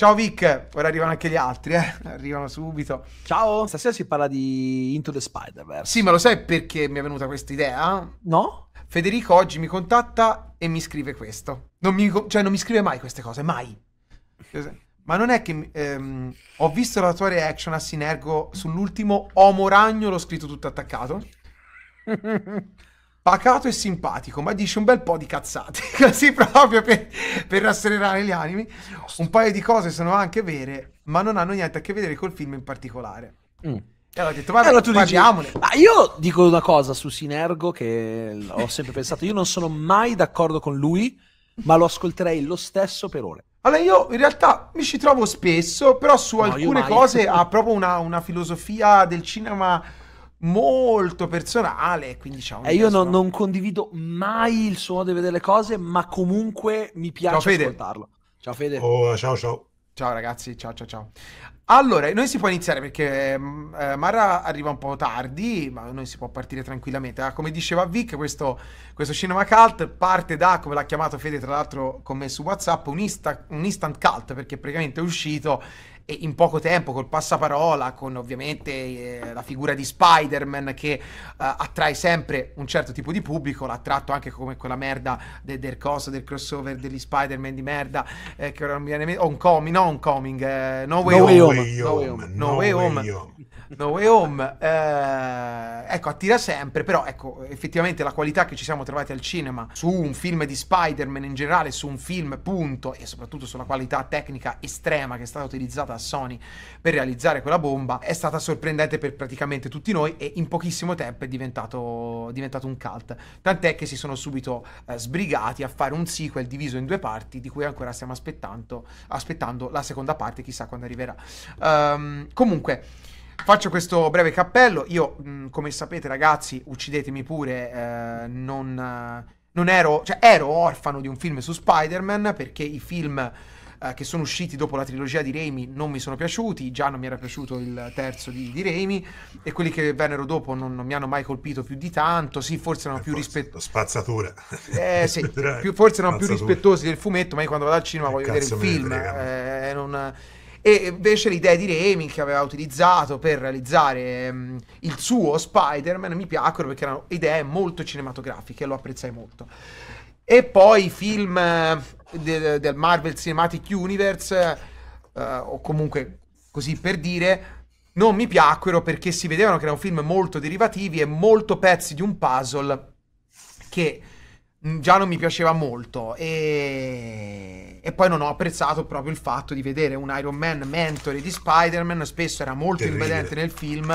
Ciao Vic, ora arrivano anche gli altri, eh? arrivano subito. Ciao, stasera si parla di Into the Spider-Verse. Sì, ma lo sai perché mi è venuta questa idea? No? Federico oggi mi contatta e mi scrive questo. Non mi, cioè, non mi scrive mai queste cose, mai. Ma non è che ehm, ho visto la tua reaction a Sinergo sull'ultimo Omo Ragno, l'ho scritto tutto attaccato. pacato e simpatico, ma dice un bel po' di cazzate, così proprio per, per rasserenare gli animi. Un paio di cose sono anche vere, ma non hanno niente a che vedere col film in particolare. Mm. E allora ho detto, vabbè, allora tu Dici, ah, io dico una cosa su Sinergo che ho sempre pensato, io non sono mai d'accordo con lui, ma lo ascolterei lo stesso per ore. Allora io in realtà mi ci trovo spesso, però su no, alcune cose ha proprio una, una filosofia del cinema molto personale. Quindi c'ha un e io non, non, condivido mai il suo modo di vedere le cose, ma comunque mi piace ciao, Fede. ascoltarlo. Ciao Fede. Oh, ciao ciao. Ciao ragazzi, ciao ciao ciao. Allora, noi si può iniziare perché mm, eh, Mara arriva un po' tardi, ma noi si può partire tranquillamente. Ah, come diceva Vic, questo, questo, Cinema Cult parte da, come l'ha chiamato Fede tra l'altro con me su WhatsApp, un, insta- un instant cult perché praticamente è uscito e in poco tempo col passaparola, con ovviamente eh, la figura di Spider-Man che eh, attrae sempre un certo tipo di pubblico, l'ha attratto anche come quella merda de, del coso, del crossover degli Spider-Man di merda, eh, che ora non viene Homecoming, no Homecoming, eh, no, way, no home. way Home, No Way Home, No, way home. No Way Home, eh, ecco, attira sempre, però ecco, effettivamente la qualità che ci siamo trovati al cinema su un film di Spider-Man in generale, su un film punto, e soprattutto sulla qualità tecnica estrema che è stata utilizzata da Sony per realizzare quella bomba, è stata sorprendente per praticamente tutti noi e in pochissimo tempo è diventato, diventato un cult. Tant'è che si sono subito eh, sbrigati a fare un sequel diviso in due parti, di cui ancora stiamo aspettando, aspettando la seconda parte, chissà quando arriverà. Um, comunque... Faccio questo breve cappello. Io, mh, mm, come sapete, ragazzi, uccidetemi pure. Eh, non, eh, non, ero. Cioè, ero orfano di un film su Spider-Man perché i film eh, che sono usciti dopo la trilogia di Raimi non mi sono piaciuti. Già non mi era piaciuto il terzo di, di Raimi. E quelli che vennero dopo non, non, mi hanno mai colpito più di tanto. Sì, forse erano eh, più rispettosi. Spazzatura. Eh, sì, più, forse erano più rispettosi del fumetto, ma io quando vado al cinema eh, voglio vedere il film. Eh, non e invece le idee di Remy che aveva utilizzato per realizzare um, il suo Spider-Man mi piacquero perché erano idee molto cinematografiche, e lo apprezzai molto. E poi i film eh, de- del Marvel Cinematic Universe, uh, o comunque così per dire, non mi piacquero perché si vedevano che erano film molto derivativi e molto pezzi di un puzzle che Mm, già non mi piaceva molto e... e... poi non ho apprezzato proprio il fatto di vedere un Iron Man mentore di Spider-Man, spesso era molto Terribile. invadente nel film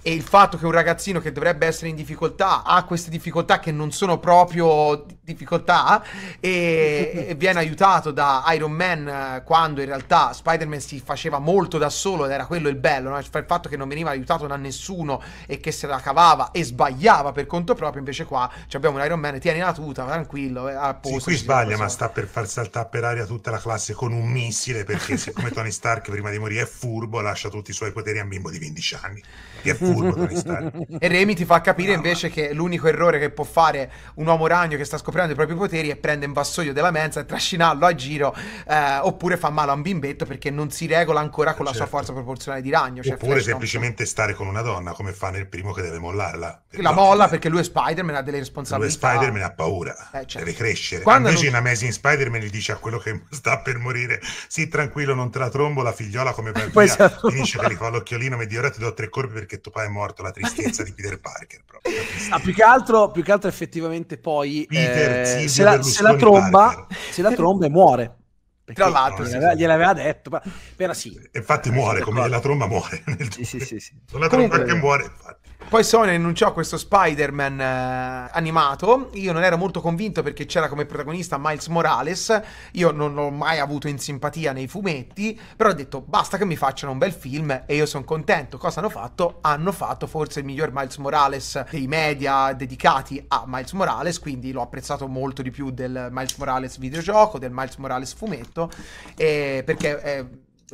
e il fatto che un ragazzino che dovrebbe essere in difficoltà ha queste difficoltà che non sono proprio difficoltà e, viene aiutato da Iron Man eh, quando in realtà Spider-Man si faceva molto da solo ed era quello il bello, no? Cioè, il fatto che non veniva aiutato da nessuno e che se la cavava e sbagliava per conto proprio, invece qua abbiamo un Iron Man, tieni la tuta, tranquillo, eh, a posto. Sì, qui sbaglia ma sta per far saltare per aria tutta la classe con un missile perché siccome Tony Stark prima di morire è furbo lascia tutti i suoi poteri a un bimbo di 15 anni, che è furbo Tony Stark. E Remy ti fa capire no, invece che l'unico errore che può fare un uomo ragno che sta scoprendo recuperando i propri poteri e prende un vassoio della mensa e trascinarlo a giro eh, oppure fa male a un bimbetto perché non si regola ancora con la certo. sua forza proporzionale di ragno. Cioè oppure semplicemente non... stare con una donna come fa nel primo che deve mollarla. La no, molla no. perché lui è Spider-Man, ha delle responsabilità. Lui è Spider-Man ha paura, eh, certo. deve crescere. Quando Invece non... in Amazing Spider-Man gli dice a quello che sta per morire, sì tranquillo non te la trombo, la figliola come per Poi via, finisce che gli fa l'occhiolino, mi dice ora ti do tre colpi perché tuo padre è morto, la tristezza di Peter Parker. Proprio, ah, più, che altro, più che altro effettivamente poi... Peter se, la, se, la tromba, se, la, tromba, e muore. Perché Tra l'altro, no, gliel'aveva, gliel'aveva detto, ma, però sì. Infatti muore, come la tromba muore. Sì, sì, sì, sì. Con la tromba Comunque, che muore, infatti. Poi Sony annunciò questo Spider-Man eh, animato. Io non ero molto convinto perché c'era come protagonista Miles Morales. Io non l'ho mai avuto in simpatia nei fumetti. Però ho detto basta che mi facciano un bel film e io sono contento. Cosa hanno fatto? Hanno fatto forse il miglior Miles Morales dei media dedicati a Miles Morales. Quindi l'ho apprezzato molto di più del Miles Morales videogioco, del Miles Morales fumetto. Eh, perché. è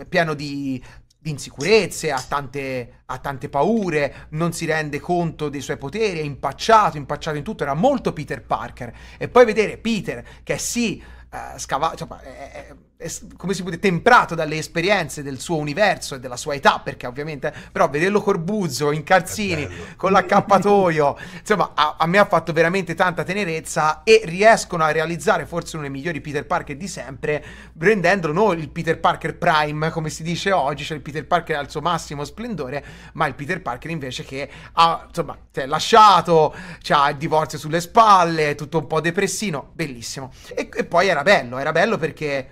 pieno di di insicurezze, ha tante, ha tante, paure, non si rende conto dei suoi poteri, è impacciato, impacciato in tutto, era molto Peter Parker. E poi vedere Peter che è sì, uh, eh, scavato, insomma, è, è come si può dire, temprato dalle esperienze del suo universo e della sua età, perché ovviamente, però vederlo Corbuzzo in calzini con l'accappatoio, insomma, a, a, me ha fatto veramente tanta tenerezza e riescono a realizzare forse uno dei migliori Peter Parker di sempre, rendendolo non il Peter Parker Prime, come si dice oggi, cioè il Peter Parker al suo massimo splendore, ma il Peter Parker invece che ha, insomma, si è lasciato, ha il divorzio sulle spalle, tutto un po' depressino, bellissimo. E, e poi era bello, era bello perché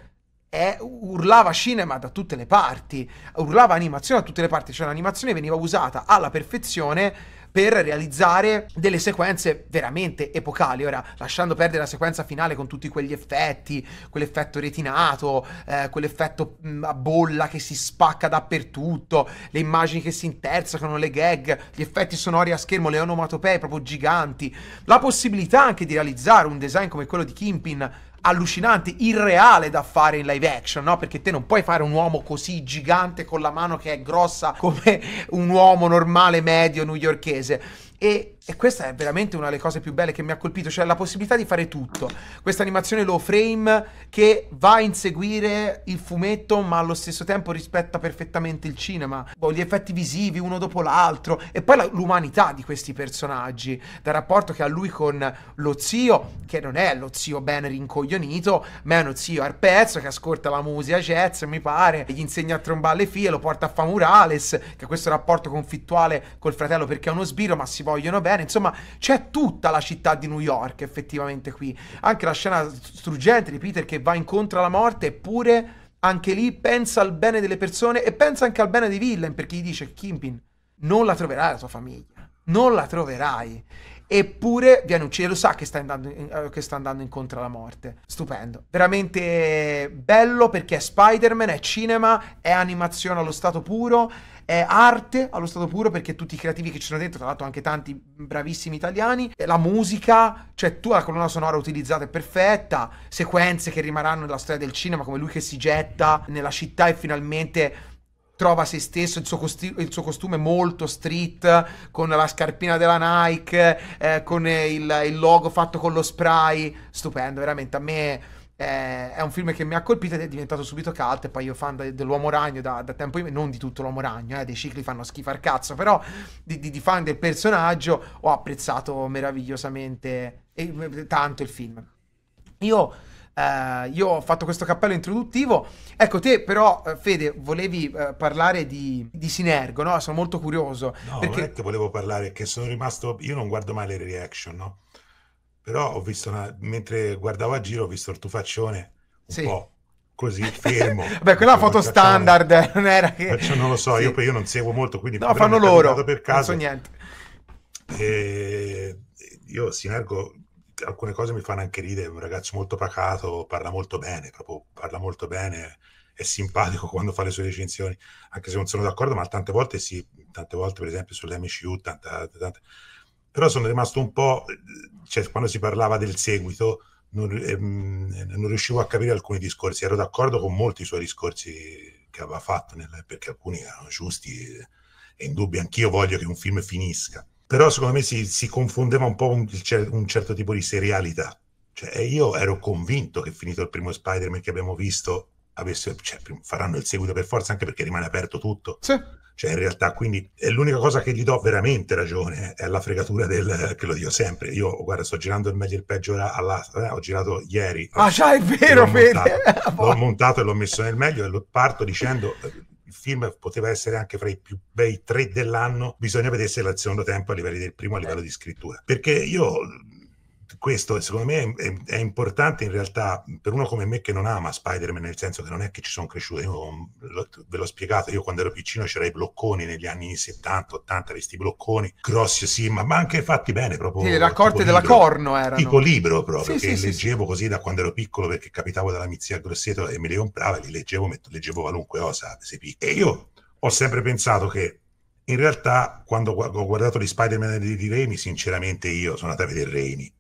e urlava cinema da tutte le parti, urlava animazione da tutte le parti, cioè l'animazione veniva usata alla perfezione per realizzare delle sequenze veramente epocali. Ora, lasciando perdere la sequenza finale con tutti quegli effetti, quell'effetto retinato, eh, quell'effetto mh, mm, a bolla che si spacca dappertutto, le immagini che si intersecano, le gag, gli effetti sonori a schermo, le onomatopee proprio giganti, la possibilità anche di realizzare un design come quello di Kimpin allucinante, irreale da fare in live action, no? Perché te non puoi fare un uomo così gigante con la mano che è grossa come un uomo normale medio newyorchese. E, e, questa è veramente una delle cose più belle che mi ha colpito, cioè la possibilità di fare tutto. Questa animazione low frame che va a inseguire il fumetto, ma allo stesso tempo rispetta perfettamente il cinema, boh, gli effetti visivi uno dopo l'altro, e poi la, l'umanità di questi personaggi, dal rapporto che ha lui con lo zio, che non è lo zio ben rincoglionito, ma è uno zio arpezzo che ascolta la musica jazz, mi pare, e gli insegna a trombare le fie, lo porta a Famurales, che ha questo rapporto conflittuale col fratello perché è uno sbiro, ma si può vogliono bene, insomma c'è tutta la città di New York effettivamente qui, anche la scena struggente di Peter che va incontro alla morte eppure anche lì pensa al bene delle persone e pensa anche al bene di Villain perché gli dice Kimpin non la troverai la tua famiglia, non la troverai eppure viene ucciso, lo sa che sta, andando, eh, che sta, andando, incontro alla morte. Stupendo. Veramente bello perché è Spider-Man, è cinema, è animazione allo stato puro è arte allo stato puro perché tutti i creativi che ci sono dentro, tra l'altro anche tanti bravissimi italiani, la musica, cioè tu la colonna sonora utilizzata è perfetta, sequenze che rimarranno nella storia del cinema come lui che si getta nella città e finalmente trova se stesso, il suo, costi- il suo, costume molto street, con la scarpina della Nike, eh, con il, il logo fatto con lo spray, stupendo, veramente a me eh, è un film che mi ha colpito ed è diventato subito cult. E poi io fan de- dell'Uomo Ragno da, da tempo, in... non di tutto l'Uomo Ragno, eh, dei cicli fanno schifo al cazzo, però di, di, di, fan del personaggio ho apprezzato meravigliosamente e, eh, tanto il film. Io, eh, io, ho fatto questo cappello introduttivo. Ecco, te però, eh, Fede, volevi eh, parlare di, di, Sinergo, no? Sono molto curioso. No, perché... non è che volevo parlare, che sono rimasto... Io non guardo mai le reaction, no? Però ho visto, una, mentre guardavo a giro, ho visto il tufaccione un sì. po' così fermo. Beh, quella foto facciamo, standard eh, non era che... Faccio, non lo so, sì. io, io, non seguo molto, quindi... No, fanno loro, per caso. non so niente. E io Sinergo, alcune cose mi fanno anche ridere, è un ragazzo molto pacato, parla molto bene, proprio parla molto bene, è simpatico quando fa le sue recensioni, anche se non sono d'accordo, ma tante volte sì, tante volte per esempio sull'MCU, tante, tante, però sono rimasto un po' cioè, quando si parlava del seguito, non, ehm, non, riuscivo a capire alcuni discorsi. Ero d'accordo con molti suoi discorsi che aveva fatto, nel, perché alcuni erano giusti e, e in dubbio. Anch'io voglio che un film finisca. Però secondo me si, si confondeva un po' un, un, certo tipo di serialità. Cioè, io ero convinto che finito il primo Spider-Man che abbiamo visto avesse, cioè, faranno il seguito per forza anche perché rimane aperto tutto. Sì. Cioè, in realtà, quindi è l'unica cosa che gli do veramente ragione è la fregatura del che lo dico sempre. Io, guarda, sto girando il meglio e il peggio all'asta. Eh, ho girato ieri. Ah, già, è vero, l'ho vero. Montato, ah, boh. l'ho montato e l'ho messo nel meglio e lo parto dicendo eh, il film poteva essere anche fra i più bei tre dell'anno, bisogna vedere se è il secondo tempo a livello del primo a livello di scrittura. Perché io questo secondo me è, è, importante in realtà per uno come me che non ama Spider-Man, nel senso che non è che ci sono cresciuto, io mm, lo, ve l'ho spiegato, io quando ero piccino c'era i blocconi negli anni 70, 80, questi blocconi grossi sì, ma, ma anche fatti bene proprio. Sì, raccolte della libro, Corno erano. Tipo libro proprio, sì, che sì, leggevo sì, così da quando ero piccolo perché capitavo dalla mizia Grosseto e me li comprava e li leggevo, metto, leggevo qualunque cosa. E io ho sempre pensato che in realtà quando ho guardato gli Spider-Man di, di Raimi, sinceramente io sono andato a vedere Raimi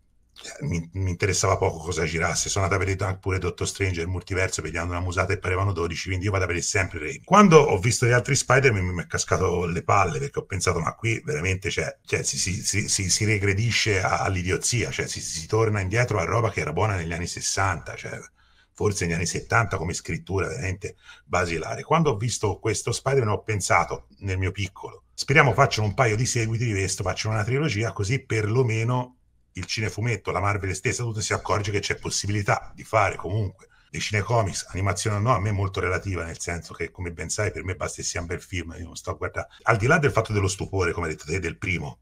mi, mi, interessava poco cosa girasse. Sono andato a vedere pure Dottor Stranger, il multiverso, pigliando una musata e parevano 12, quindi io vado a vedere sempre Raimi. Quando ho visto gli altri Spider-Man mi è cascato le palle perché ho pensato, ma qui veramente cioè, cioè, si, si, si, si, regredisce all'idiozia, cioè, si, torna indietro a roba che era buona negli anni 60, cioè, forse negli anni 70 come scrittura veramente basilare. Quando ho visto questo Spider-Man ho pensato, nel mio piccolo, speriamo facciano un paio di seguiti di questo, facciano una trilogia, così perlomeno il cinefumetto, la Marvel stessa, tutto si accorge che c'è possibilità di fare comunque dei cinecomics, animazione o no, a me è molto relativa, nel senso che, come ben sai, per me basta sia un bel film, io non sto a guardare. Al di là del fatto dello stupore, come hai detto te, del primo,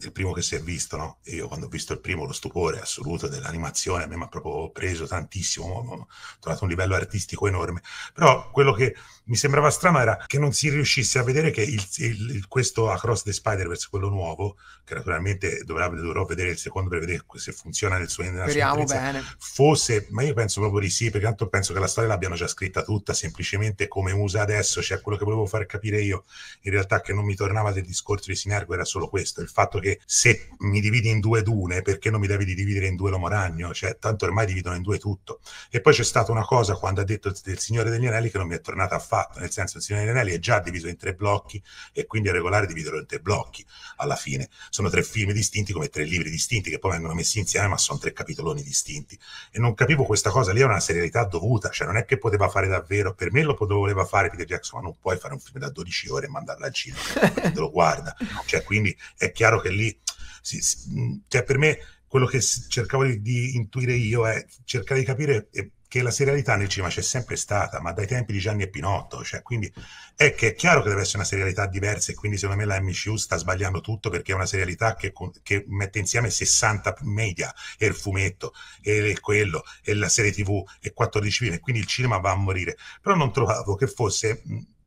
del primo che si è visto, no? io quando ho visto il primo, lo stupore assoluto dell'animazione, a me mi ha proprio preso tantissimo, ho trovato un livello artistico enorme. Però quello che mi sembrava strano era che non si riuscisse a vedere che il, il, questo Across the Spider-Verse, quello nuovo, che naturalmente dovrà, dovrò vedere il secondo per vedere se funziona nel suo Speriamo sua bene. Fosse, ma io penso proprio di sì, perché tanto penso che la storia l'abbiano già scritta tutta, semplicemente come usa adesso, cioè quello che volevo far capire io, in realtà che non mi tornava del discorso di Sinergo era solo questo, il fatto che se mi dividi in due dune, perché non mi devi dividere in due l'uomo ragno? Cioè, tanto ormai dividono in due tutto. E poi c'è stata una cosa quando ha detto del Signore degli Anelli che non mi è tornata affatto fatto, nel senso il Signore degli Anelli è già diviso in tre blocchi e quindi è regolare dividerlo in tre blocchi alla fine. Sono tre film distinti come tre libri distinti che poi vengono messi insieme ma sono tre capitoloni distinti e non capivo questa cosa lì è una serialità dovuta, cioè non è che poteva fare davvero, per me lo voleva fare Peter Jackson, ma non puoi fare un film da 12 ore e mandarlo al cinema, te lo guarda, cioè quindi è chiaro che lì, sì, sì, cioè per me quello che cercavo di, di intuire io è cercare di capire... E, che la serialità nel cinema c'è sempre stata, ma dai tempi di Gianni e Pinotto, cioè, quindi è che è chiaro che deve essere una serialità diversa e quindi secondo me la MCU sta sbagliando tutto perché è una serialità che, che mette insieme 60 media e il fumetto e quello e la serie tv e 14 film e quindi il cinema va a morire, però non trovavo che fosse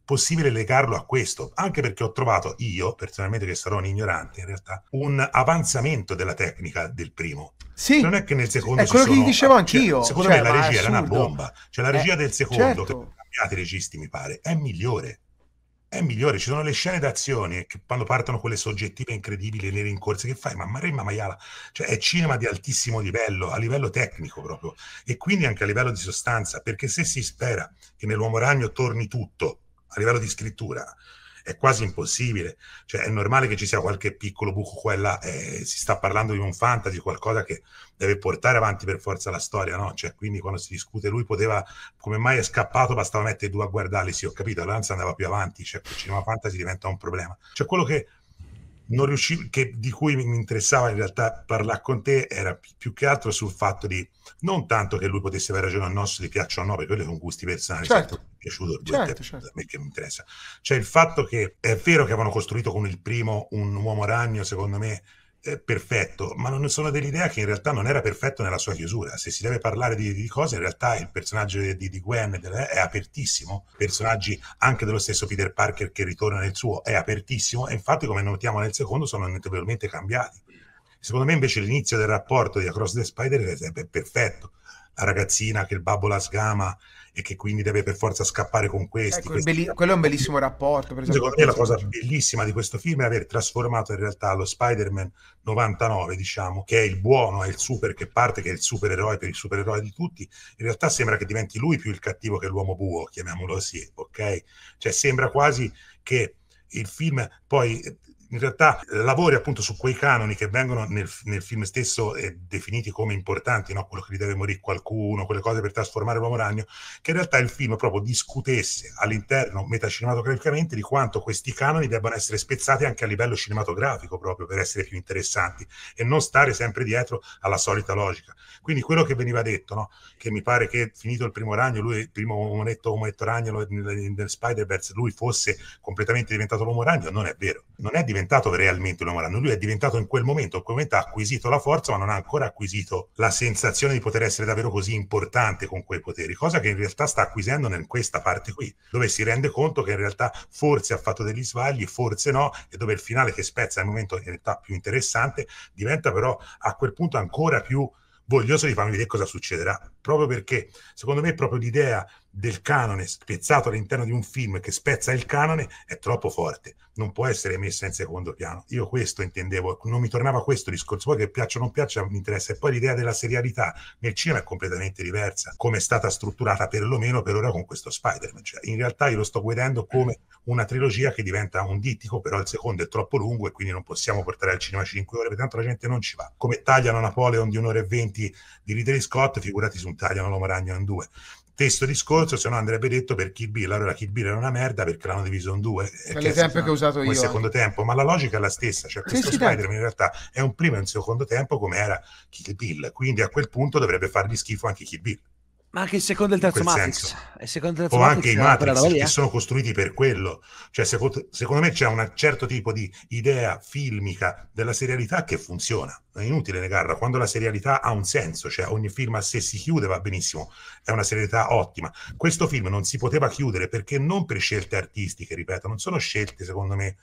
possibile legarlo a questo, anche perché ho trovato io, personalmente che sarò un ignorante in realtà, un avanzamento della tecnica del primo. Sì, non è che nel secondo... È quello che gli dicevo cioè, anch'io. Cioè, secondo cioè, me la regia era una bomba, cioè la eh, regia eh, del secondo, certo. che cambiate registi mi pare, è migliore. È migliore, ci sono le scene d'azione che quando partono quelle soggettive incredibili, le rincorse che fai, ma Maremma Maiala, cioè è cinema di altissimo livello, a livello tecnico proprio, e quindi anche a livello di sostanza, perché se si spera che nell'uomo ragno torni tutto, a livello di scrittura è quasi impossibile. Cioè, è normale che ci sia qualche piccolo buco qua e là. Eh, si sta parlando di un fantasy, qualcosa che deve portare avanti per forza la storia, no? Cioè, quindi quando si discute lui poteva, come mai è scappato, bastava mettere due a guardarli, sì, ho capito, allora andava più avanti, cioè, il cinema fantasy diventa un problema. Cioè, quello che riuscivo, che, di cui mi interessava in realtà parlare con te era più che altro sul fatto di non tanto che lui potesse avere ragione o no se gli piaccia o no, perché quelli sono gusti personali, certo. mi è piaciuto certo, certo. a me che mi interessa. Cioè il fatto che è vero che avevano costruito con il primo un uomo ragno, secondo me eh, perfetto, ma non sono dell'idea che in realtà non era perfetto nella sua chiusura. Se si deve parlare di, di cose, in realtà il personaggio di, di Gwen è apertissimo, personaggi anche dello stesso Peter Parker che ritorna nel suo è apertissimo e infatti come notiamo nel secondo sono notevolmente cambiati. Secondo me invece l'inizio del rapporto di Across the Spider è perfetto. La ragazzina che il babbo la sgama e che quindi deve per forza scappare con questi. Ecco, questi belli- quello è un bellissimo rapporto. Per esempio, Secondo me la cosa bellissima di questo film è aver trasformato in realtà lo Spider-Man 99, diciamo, che è il buono, è il super che parte, che è il supereroe per i supereroi di tutti, in realtà sembra che diventi lui più il cattivo che l'uomo buo, chiamiamolo così, ok? Cioè sembra quasi che il film poi in realtà eh, lavori appunto su quei canoni che vengono nel, nel film stesso eh, definiti come importanti, no? quello che gli deve morire qualcuno, quelle cose per trasformare l'uomo ragno, che in realtà il film proprio discutesse all'interno metacinematograficamente di quanto questi canoni debbano essere spezzati anche a livello cinematografico proprio per essere più interessanti e non stare sempre dietro alla solita logica. Quindi quello che veniva detto, no? che mi pare che finito il primo ragno, lui, il primo omonetto, omonetto ragno nel, nel Spider-Verse, lui fosse completamente diventato l'uomo ragno, non è vero, non è diventato diventato realmente un uomo lui è diventato in quel momento, in quel momento ha acquisito la forza ma non ha ancora acquisito la sensazione di poter essere davvero così importante con quei poteri, cosa che in realtà sta acquisendo in questa parte qui, dove si rende conto che in realtà forse ha fatto degli sbagli, forse no, e dove il finale che spezza è il momento in realtà più interessante, diventa però a quel punto ancora più voglioso di farmi vedere cosa succederà proprio perché secondo me proprio l'idea del canone spezzato all'interno di un film che spezza il canone è troppo forte, non può essere messa in secondo piano. Io questo intendevo, non mi tornava questo discorso, poi che piaccia o non piaccia mi interessa. E poi l'idea della serialità nel cinema è completamente diversa, come è stata strutturata perlomeno per ora con questo Spider-Man. Cioè, in realtà io lo sto guidando come una trilogia che diventa un dittico, però il secondo è troppo lungo e quindi non possiamo portare al cinema 5 ore, perché tanto la gente non ci va. Come tagliano Napoleon di un'ora e venti di Ridley Scott, figurati su un in Italia non lo guadagnano in due. Testo discorso, se no andrebbe detto per Kill Bill, allora Kill Bill era una merda perché l'hanno diviso in due. L'esempio che ho usato io. Il secondo tempo, ma la logica è la stessa, cioè questo sì, Spider-Man in realtà è un primo e un secondo tempo come era Kill Bill, quindi a quel punto dovrebbe fargli schifo anche Kill Bill. Ma anche il secondo e il terzo Matrix. Il secondo e terzo o Matrix anche i Matrix che eh. sono costruiti per quello. Cioè, secondo, secondo me c'è un certo tipo di idea filmica della serialità che funziona. È inutile negarla. Quando la serialità ha un senso, cioè ogni film a sé si chiude va benissimo, è una serialità ottima. Questo film non si poteva chiudere perché non per scelte artistiche, ripeto, non sono scelte, secondo me,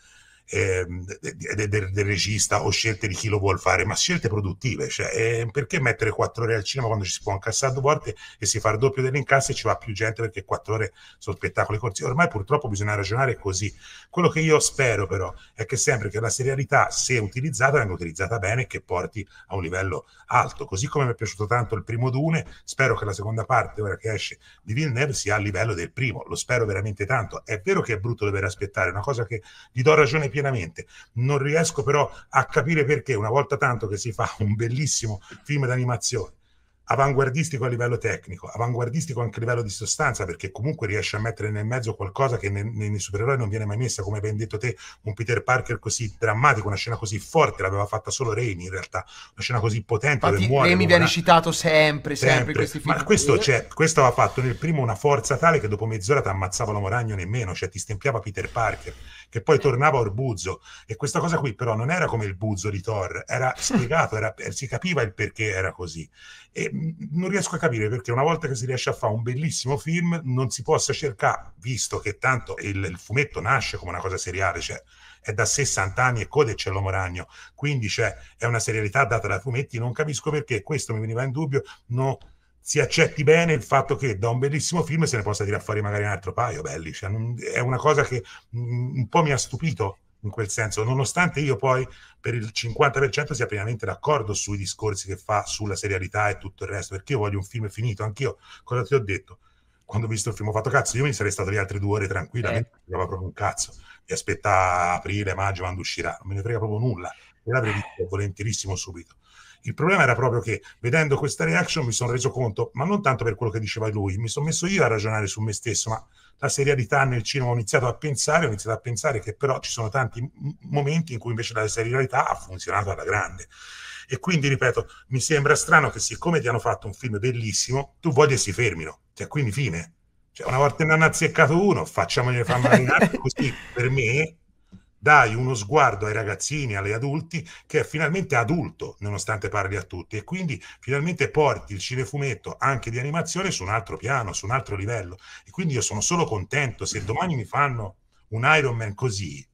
ehm, del, del, del, regista o scelte di chi lo vuole fare, ma scelte produttive. Cioè, eh, perché mettere quattro ore al cinema quando ci si può incassare due volte e si fa il doppio dell'incasso e ci va più gente perché quattro ore sono spettacoli corsi? Ormai purtroppo bisogna ragionare così. Quello che io spero però è che sempre che la serialità, se utilizzata, venga utilizzata bene e che porti a un livello alto. Così come mi è piaciuto tanto il primo Dune, spero che la seconda parte, ora che esce, di Villeneuve sia a livello del primo. Lo spero veramente tanto. È vero che è brutto dover aspettare, è una cosa che gli do ragione piena pienamente. Non riesco però a capire perché una volta tanto che si fa un bellissimo film d'animazione avanguardistico a livello tecnico, avanguardistico anche a livello di sostanza, perché comunque riesce a mettere nel mezzo qualcosa che nei, nei supereroi non viene mai messa, come ben detto te, un Peter Parker così drammatico, una scena così forte, l'aveva fatta solo Raimi in realtà, una scena così potente Infatti, muore, Raimi viene una... citato sempre, sempre, sempre questi film. Ma questo, cioè, questo aveva fatto nel primo una forza tale che dopo mezz'ora ti ammazzava la nemmeno, cioè ti stempiava Peter Parker, che poi tornava Orbuzzo, e questa cosa qui però non era come il buzzo di Thor, era spiegato, era, si capiva il perché era così. E non riesco a capire perché una volta che si riesce a fare un bellissimo film non si possa cercare, visto che tanto il, il fumetto nasce come una cosa seriale, cioè è da 60 anni e code c'è l'uomo ragno, quindi cioè, è una serialità data dai fumetti, non capisco perché, questo mi veniva in dubbio, no, si accetti bene il fatto che da un bellissimo film se ne possa tirare fuori magari un altro paio belli, cioè, non, è una cosa che mh, un po' mi ha stupito in quel senso, nonostante io poi per il 50% sia pienamente d'accordo sui discorsi che fa sulla serialità e tutto il resto, perché io voglio un film finito, anch'io, cosa ti ho detto? Quando ho visto il film ho fatto cazzo, io mi sarei stato lì altre due ore tranquillamente, eh. non mi proprio un cazzo, mi aspetta aprile, maggio, quando uscirà, non me ne frega proprio nulla, e l'avrei eh. visto volentierissimo subito. Il problema era proprio che vedendo questa reaction mi sono reso conto, ma non tanto per quello che diceva lui, mi sono messo io a ragionare su me stesso, ma la serialità nel cinema ho iniziato a pensare, ho iniziato a pensare che però ci sono tanti momenti in cui invece la serialità ha funzionato alla grande. E quindi, ripeto, mi sembra strano che siccome ti hanno fatto un film bellissimo, tu voglia si fermino, cioè quindi fine. Cioè, una volta ne hanno azzeccato uno, facciamogliene far un così, per me dai uno sguardo ai ragazzini, agli adulti, che è finalmente adulto, nonostante parli a tutti, e quindi finalmente porti il cinefumetto anche di animazione su un altro piano, su un altro livello. E quindi io sono solo contento se domani mi fanno un Iron Man così,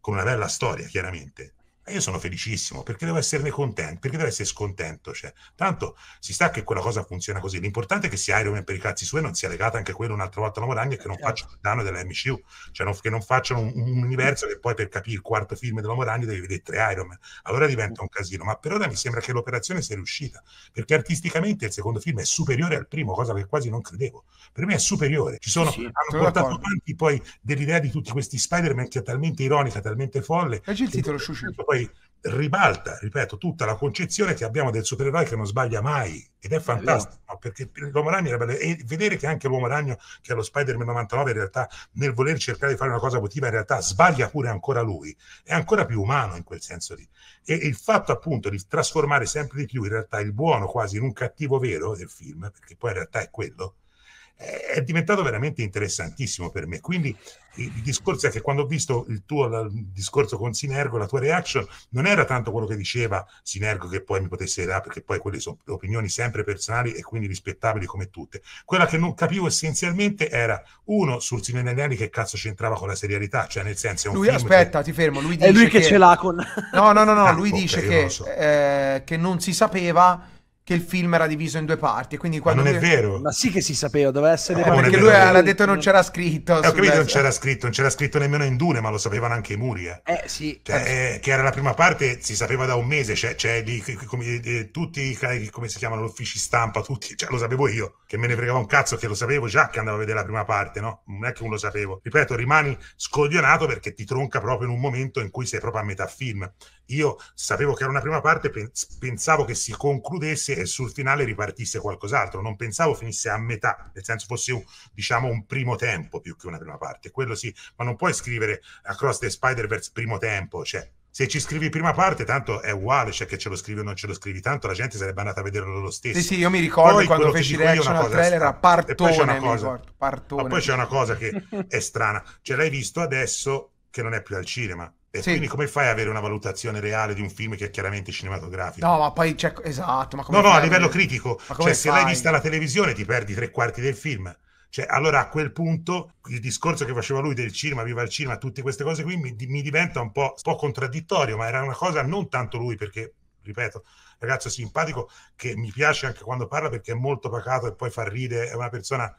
con una bella storia, chiaramente, e io sono felicissimo, perché devo esserne contento, perché devo essere scontento. Cioè. Tanto si sa che quella cosa funziona così. L'importante è che sia Iron Man per i cazzi suoi, non sia legata anche a quello un'altra volta alla Moragna e che non certo. facciano il danno MCU, cioè non, che non facciano un, un, universo che poi per capire il quarto film della Moragna devi vedere tre Iron Man. Allora diventa un casino. Ma per ora mi sembra che l'operazione sia riuscita, perché artisticamente il secondo film è superiore al primo, cosa che quasi non credevo. Per me è superiore. Ci sono, sì, hanno portato avanti poi dell'idea di tutti questi Spider-Man che è talmente ironica, talmente folle. E il titolo, Poi poi ribalta, ripeto, tutta la concezione che abbiamo del supereroe che non sbaglia mai ed è fantastico perché l'uomo ragno era bello e vedere che anche l'uomo ragno che è lo Spider-Man 99 in realtà nel voler cercare di fare una cosa emotiva in realtà sbaglia pure ancora lui è ancora più umano in quel senso lì e il fatto appunto di trasformare sempre di più in realtà il buono quasi in un cattivo vero del film perché poi in realtà è quello è diventato veramente interessantissimo per me. Quindi il discorso è che quando ho visto il tuo il discorso con Sinergo, la tua reaction non era tanto quello che diceva Sinergo che poi mi potesse dare, perché poi quelle sono opinioni sempre personali e quindi rispettabili come tutte. Quella che non capivo essenzialmente era uno sul signor che cazzo c'entrava con la serialità, cioè nel senso È un Lui aspetta, che... ti fermo, lui dice È lui che, che ce l'ha con No, no, no, no ah, lui okay, dice che, so. eh, che non si sapeva che il film era diviso in due parti. Quindi quando ma non lui... è vero. Ma sì che si sapeva, doveva essere... Ah, eh, perché lui l'ha detto non c'era scritto. Eh, ho capito, non c'era scritto, non c'era scritto nemmeno in Dune, ma lo sapevano anche i muri. Eh, eh sì. Cioè, eh, eh, che era la prima parte, si sapeva da un mese, cioè, cioè di, come, eh, tutti, come si chiamano, l'uffici stampa, tutti, cioè, lo sapevo io, che me ne fregava un cazzo, che lo sapevo già che andavo a vedere la prima parte, no? Non è che non lo sapevo. Ripeto, rimani scoglionato perché ti tronca proprio in un momento in cui sei proprio a metà film io sapevo che era una prima parte, pensavo che si concludesse e sul finale ripartisse qualcos'altro, non pensavo finisse a metà, nel senso fosse un, diciamo un primo tempo più che una prima parte, quello sì, ma non puoi scrivere Across the Spider-Verse primo tempo, cioè se ci scrivi prima parte, tanto è uguale, cioè che ce lo scrivi o non ce lo scrivi, tanto la gente sarebbe andata a vederlo lo stesso. Sì, sì, io mi ricordo poi, quando feci reaction al trailer a partone, cosa, ricordo, partone. Ma poi c'è una cosa che è strana, cioè l'hai visto adesso che non è più al cinema, e sì. quindi come fai ad avere una valutazione reale di un film che è chiaramente cinematografico? No, ma poi c'è... Cioè, esatto, ma come No, no, a livello critico, cioè se l'hai vista la televisione ti perdi tre quarti del film. Cioè, allora a quel punto il discorso che faceva lui del cinema, viva il cinema, tutte queste cose qui mi, mi diventa un po', un po' contraddittorio, ma era una cosa non tanto lui perché, ripeto, ragazzo simpatico che mi piace anche quando parla perché è molto pacato e poi fa ridere, è una persona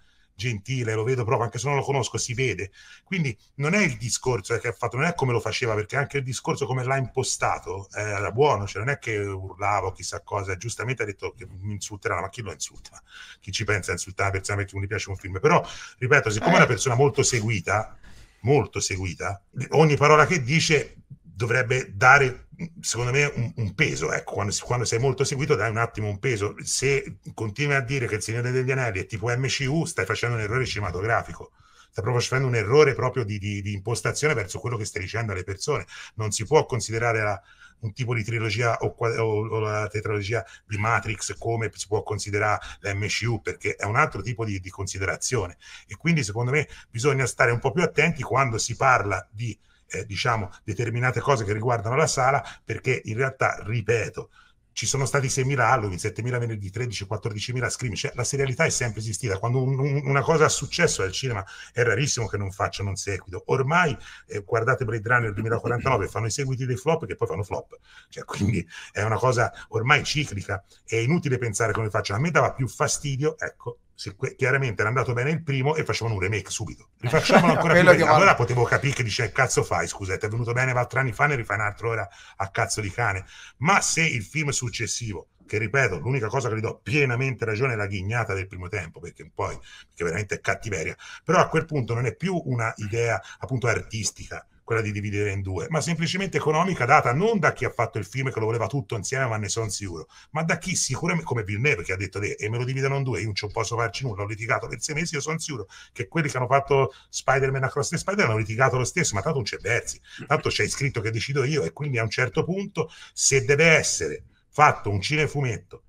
gentile, lo vedo proprio, anche se non lo conosco, si vede. Quindi non è il discorso che ha fatto, non è come lo faceva, perché anche il discorso come l'ha impostato eh, era buono, cioè non è che urlavo chissà cosa, giustamente ha detto che mi insulterà, ma chi lo insulta? Chi ci pensa a insultare una persona perché non gli piace un film? Però, ripeto, siccome è una eh. persona molto seguita, molto seguita, ogni parola che dice dovrebbe dare secondo me un, un peso, ecco, quando, quando, sei molto seguito dai un attimo un peso, se continui a dire che il Signore degli Anelli è tipo MCU stai facendo un errore cinematografico, stai proprio facendo un errore proprio di, di, di impostazione verso quello che stai dicendo alle persone, non si può considerare la, un tipo di trilogia o, o, o, la tetralogia di Matrix come si può considerare la MCU perché è un altro tipo di, di considerazione e quindi secondo me bisogna stare un po' più attenti quando si parla di eh, diciamo, determinate cose che riguardano la sala, perché in realtà, ripeto, ci sono stati 6.000 Halloween, 7.000 venerdì 13, 14.000 scream, cioè la serialità è sempre esistita. Quando un, un, una cosa ha successo al cinema è rarissimo che non facciano un seguito. Ormai eh, guardate Blade Runner 2049, fanno i seguiti dei flop che poi fanno flop. Cioè, quindi è una cosa ormai ciclica, è inutile pensare come faccio. A me dava più fastidio, ecco, se que- chiaramente era andato bene il primo e facevano un remake subito. Eh, Rifacciamolo ancora più bene. Allora potevo capire che dice eh, cazzo fai, scusate, è venuto bene Valtrani fa ne rifai un'altra ora a cazzo di cane. Ma se il film successivo, che ripeto, l'unica cosa che gli do pienamente ragione è la ghignata del primo tempo, perché poi perché veramente è cattiveria, però a quel punto non è più una idea appunto artistica, quella di dividere in due, ma semplicemente economica data non da chi ha fatto il film che lo voleva tutto insieme, ma ne sono sicuro, ma da chi sicuramente, come Villeneuve che ha detto e me lo dividono in due, io non ci posso farci nulla, ho litigato per sei mesi, io sono sicuro che quelli che hanno fatto Spider-Man Across the Spider man hanno litigato lo stesso, ma tanto non c'è versi, tanto c'è scritto che decido io e quindi a un certo punto se deve essere fatto un cinefumetto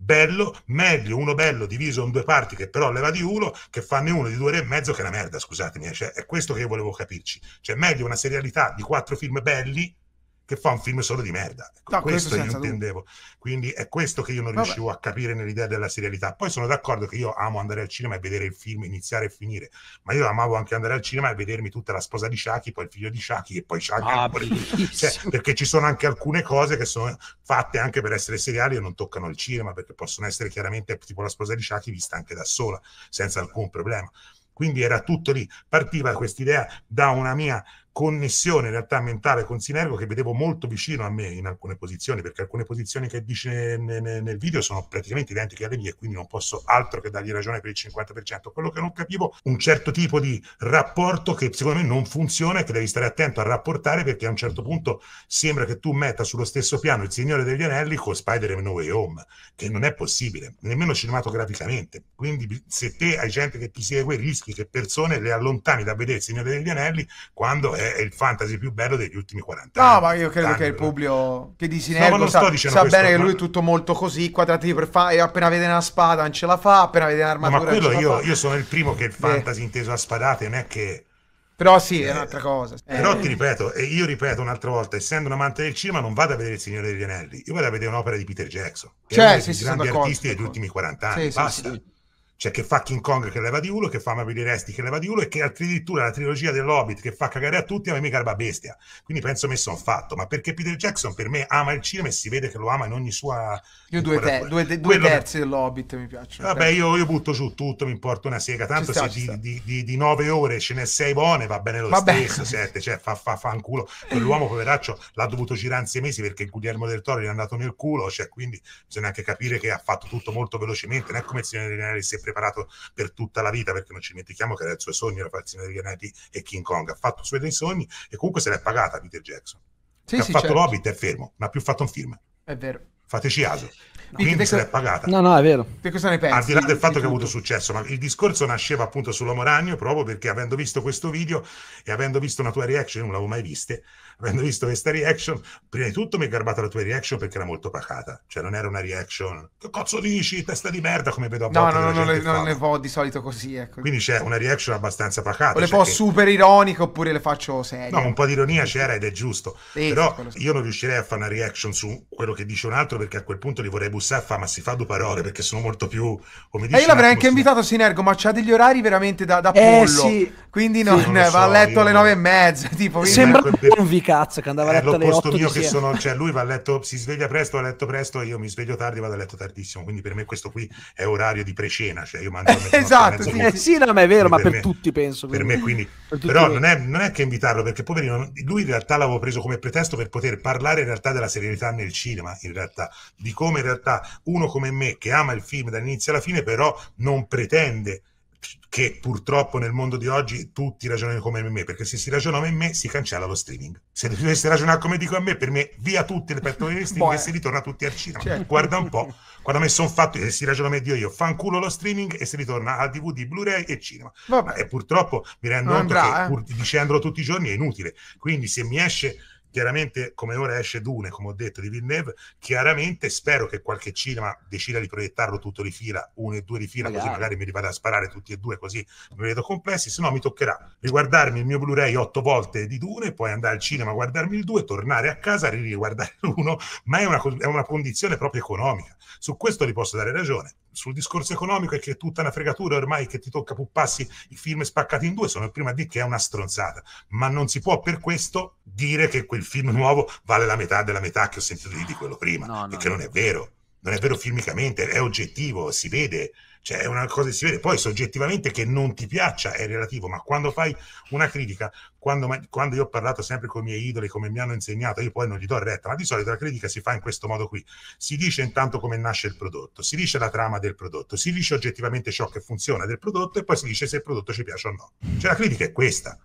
bello, meglio uno bello diviso in due parti che però leva di uno che fanno uno di due ore e mezzo che è una merda, scusatemi, eh, cioè, è questo che io volevo capirci, cioè meglio una serialità di quattro film belli che fa un film solo di merda. Ecco, no, questo, io intendevo. Dubbio. Quindi è questo che io non Vabbè. riuscivo a capire nell'idea della serialità. Poi sono d'accordo che io amo andare al cinema e vedere il film iniziare e finire, ma io amavo anche andare al cinema e vedermi tutta la sposa di Shaki, poi il figlio di Shaki e poi Shaki. Ah, cioè, perché ci sono anche alcune cose che sono fatte anche per essere seriali e non toccano il cinema, perché possono essere chiaramente tipo la sposa di Shaki vista anche da sola, senza alcun problema. Quindi era tutto lì. Partiva questa idea da una mia connessione in realtà mentale con Sinergo che vedevo molto vicino a me in alcune posizioni, perché alcune posizioni che dice nel, nel, video sono praticamente identiche alle mie, quindi non posso altro che dargli ragione per il 50%. Quello che non capivo, un certo tipo di rapporto che secondo me non funziona e che devi stare attento a rapportare perché a un certo punto sembra che tu metta sullo stesso piano il Signore degli Anelli con Spider-Man No Way Home, che non è possibile, nemmeno cinematograficamente. Quindi se te hai gente che ti segue, rischi che persone le allontani da vedere il Signore degli Anelli quando è è il fantasy più bello degli ultimi 40 anni. No, ma io credo che il pubblico che di Sinergo no, sa, sto sa bene che lui è tutto molto così, quadrati per fare, appena vede una spada non ce la fa, appena vede un'armatura no, ma quello io, io, sono il primo che il fantasy eh. inteso a spadate, non è che... Però sì, eh, è un'altra cosa. Eh. Però ti ripeto, e io ripeto un'altra volta, essendo un amante del cinema, non vado a vedere Il Signore degli Anelli, io vado a vedere un'opera di Peter Jackson, che cioè, è uno dei sì, grandi artisti degli ultimi 40 anni, sì, basta. Sì, sì cioè che fa King Kong che leva di uno, che fa Amabile Resti che leva di uno e che addirittura la trilogia dell'Hobbit che fa cagare a tutti a me mica roba bestia. Quindi penso me sono fatto, ma perché Peter Jackson per me ama il cinema e si vede che lo ama in ogni sua... Io due, te, due, due Quello... terzi dell'Hobbit mi piacciono. Vabbè, io, io, butto giù tutto, mi importa una sega, tanto sta, se di, di, di, di, nove ore ce ne sei buone va bene lo Vabbè. stesso, sette, cioè fa, fa, fa un culo. Quell'uomo poveraccio l'ha dovuto girare in sei mesi perché Guglielmo del Toro gli è andato nel culo, cioè quindi bisogna anche capire che ha fatto tutto molto velocemente, non è come se ne sempre preparato per tutta la vita, perché non ci dimentichiamo che era il suo sogno la fazione degli Veneti e King Kong, ha fatto i suoi dei sogni e comunque se l'è pagata Peter Jackson. Sì, sì ha fatto certo. l'Hobbit è fermo, non ha più fatto un film. È vero. Fateci caso. No. Quindi se l'è pagata. No, no, è vero. Che cosa ne pensi? Al di là del fatto che ha avuto successo, ma il discorso nasceva appunto sull'uomo ragno proprio perché avendo visto questo video e avendo visto una tua reaction, non l'avevo mai vista, avendo visto questa reaction, prima di tutto mi è garbata la tua reaction perché era molto pacata, cioè non era una reaction, che cazzo dici, testa di merda, come vedo a no, volte. No, no, no, non le vo di solito così, ecco. Quindi c'è una reaction abbastanza pacata. O le cioè po' che... super ironiche oppure le faccio serie. No, un po' di ironia c'era ed è giusto, sì, però io non riuscirei a fare una reaction su quello che dice un altro perché a quel punto li vorrei bussare a fa, ma si fa due parole perché sono molto più, come dici. E eh, io l'avrei anche su... invitato Sinergo, ma c'ha degli orari veramente da, da eh, sì. quindi non, non eh, so, va a letto alle nove e mezza, tipo. Sembra ecco, un cazzo che andava a letto eh, alle 8 mio che sono, cioè lui va a letto, si sveglia presto, a letto presto, io mi sveglio tardi, vado a letto tardissimo, quindi per me questo qui è orario di precena, cioè io mangio Esatto, sì, eh, sì, no, ma è vero, quindi ma per, per me, tutti penso. Per me quindi, per però non è, non è, che invitarlo, perché poverino, lui in realtà l'avevo preso come pretesto per poter parlare in realtà della serialità nel cinema, in realtà, di come in realtà uno come me che ama il film dall'inizio alla fine, però non pretende che purtroppo nel mondo di oggi tutti ragionano come me, perché se si ragiona come me si cancella lo streaming. Se dovessi ragionare come dico a me, per me via tutte le piattaforme di streaming boh, e si eh. ritorna tutti al cinema. Certo. Guarda un po', quando me sono fatto, e si ragiona come Dio io, fanculo lo streaming e si ritorna a DVD, Blu-ray e cinema. Vabbè. E purtroppo mi rendo conto che eh. pur dicendolo tutti i giorni è inutile. Quindi se mi esce chiaramente come ora esce Dune, come ho detto, di Villeneuve, chiaramente spero che qualche cinema decida di proiettarlo tutto di fila, uno e due di fila, magari. così magari mi vado a sparare tutti e due, così non vedo complessi, se no mi toccherà riguardarmi il mio Blu-ray otto volte di Dune, poi andare al cinema a guardarmi il due, tornare a casa, riguardare l'uno, ma è una, è una condizione proprio economica. Su questo li posso dare ragione sul discorso economico è che è tutta una fregatura ormai che ti tocca puppassi i film spaccati in due, sono il primo a dire che è una stronzata, ma non si può per questo dire che quel film nuovo vale la metà della metà che ho sentito di quello prima, no, no, perché no. non è vero, non è vero filmicamente, è oggettivo, si vede, cioè, è una cosa che si vede. Poi soggettivamente che non ti piaccia è relativo, ma quando fai una critica, quando, quando io ho parlato sempre con i miei idoli, come mi hanno insegnato, io poi non gli do retta, ma di solito la critica si fa in questo modo qui. Si dice intanto come nasce il prodotto, si dice la trama del prodotto, si dice oggettivamente ciò che funziona del prodotto e poi si dice se il prodotto ci piace o no. Cioè, la critica è questa.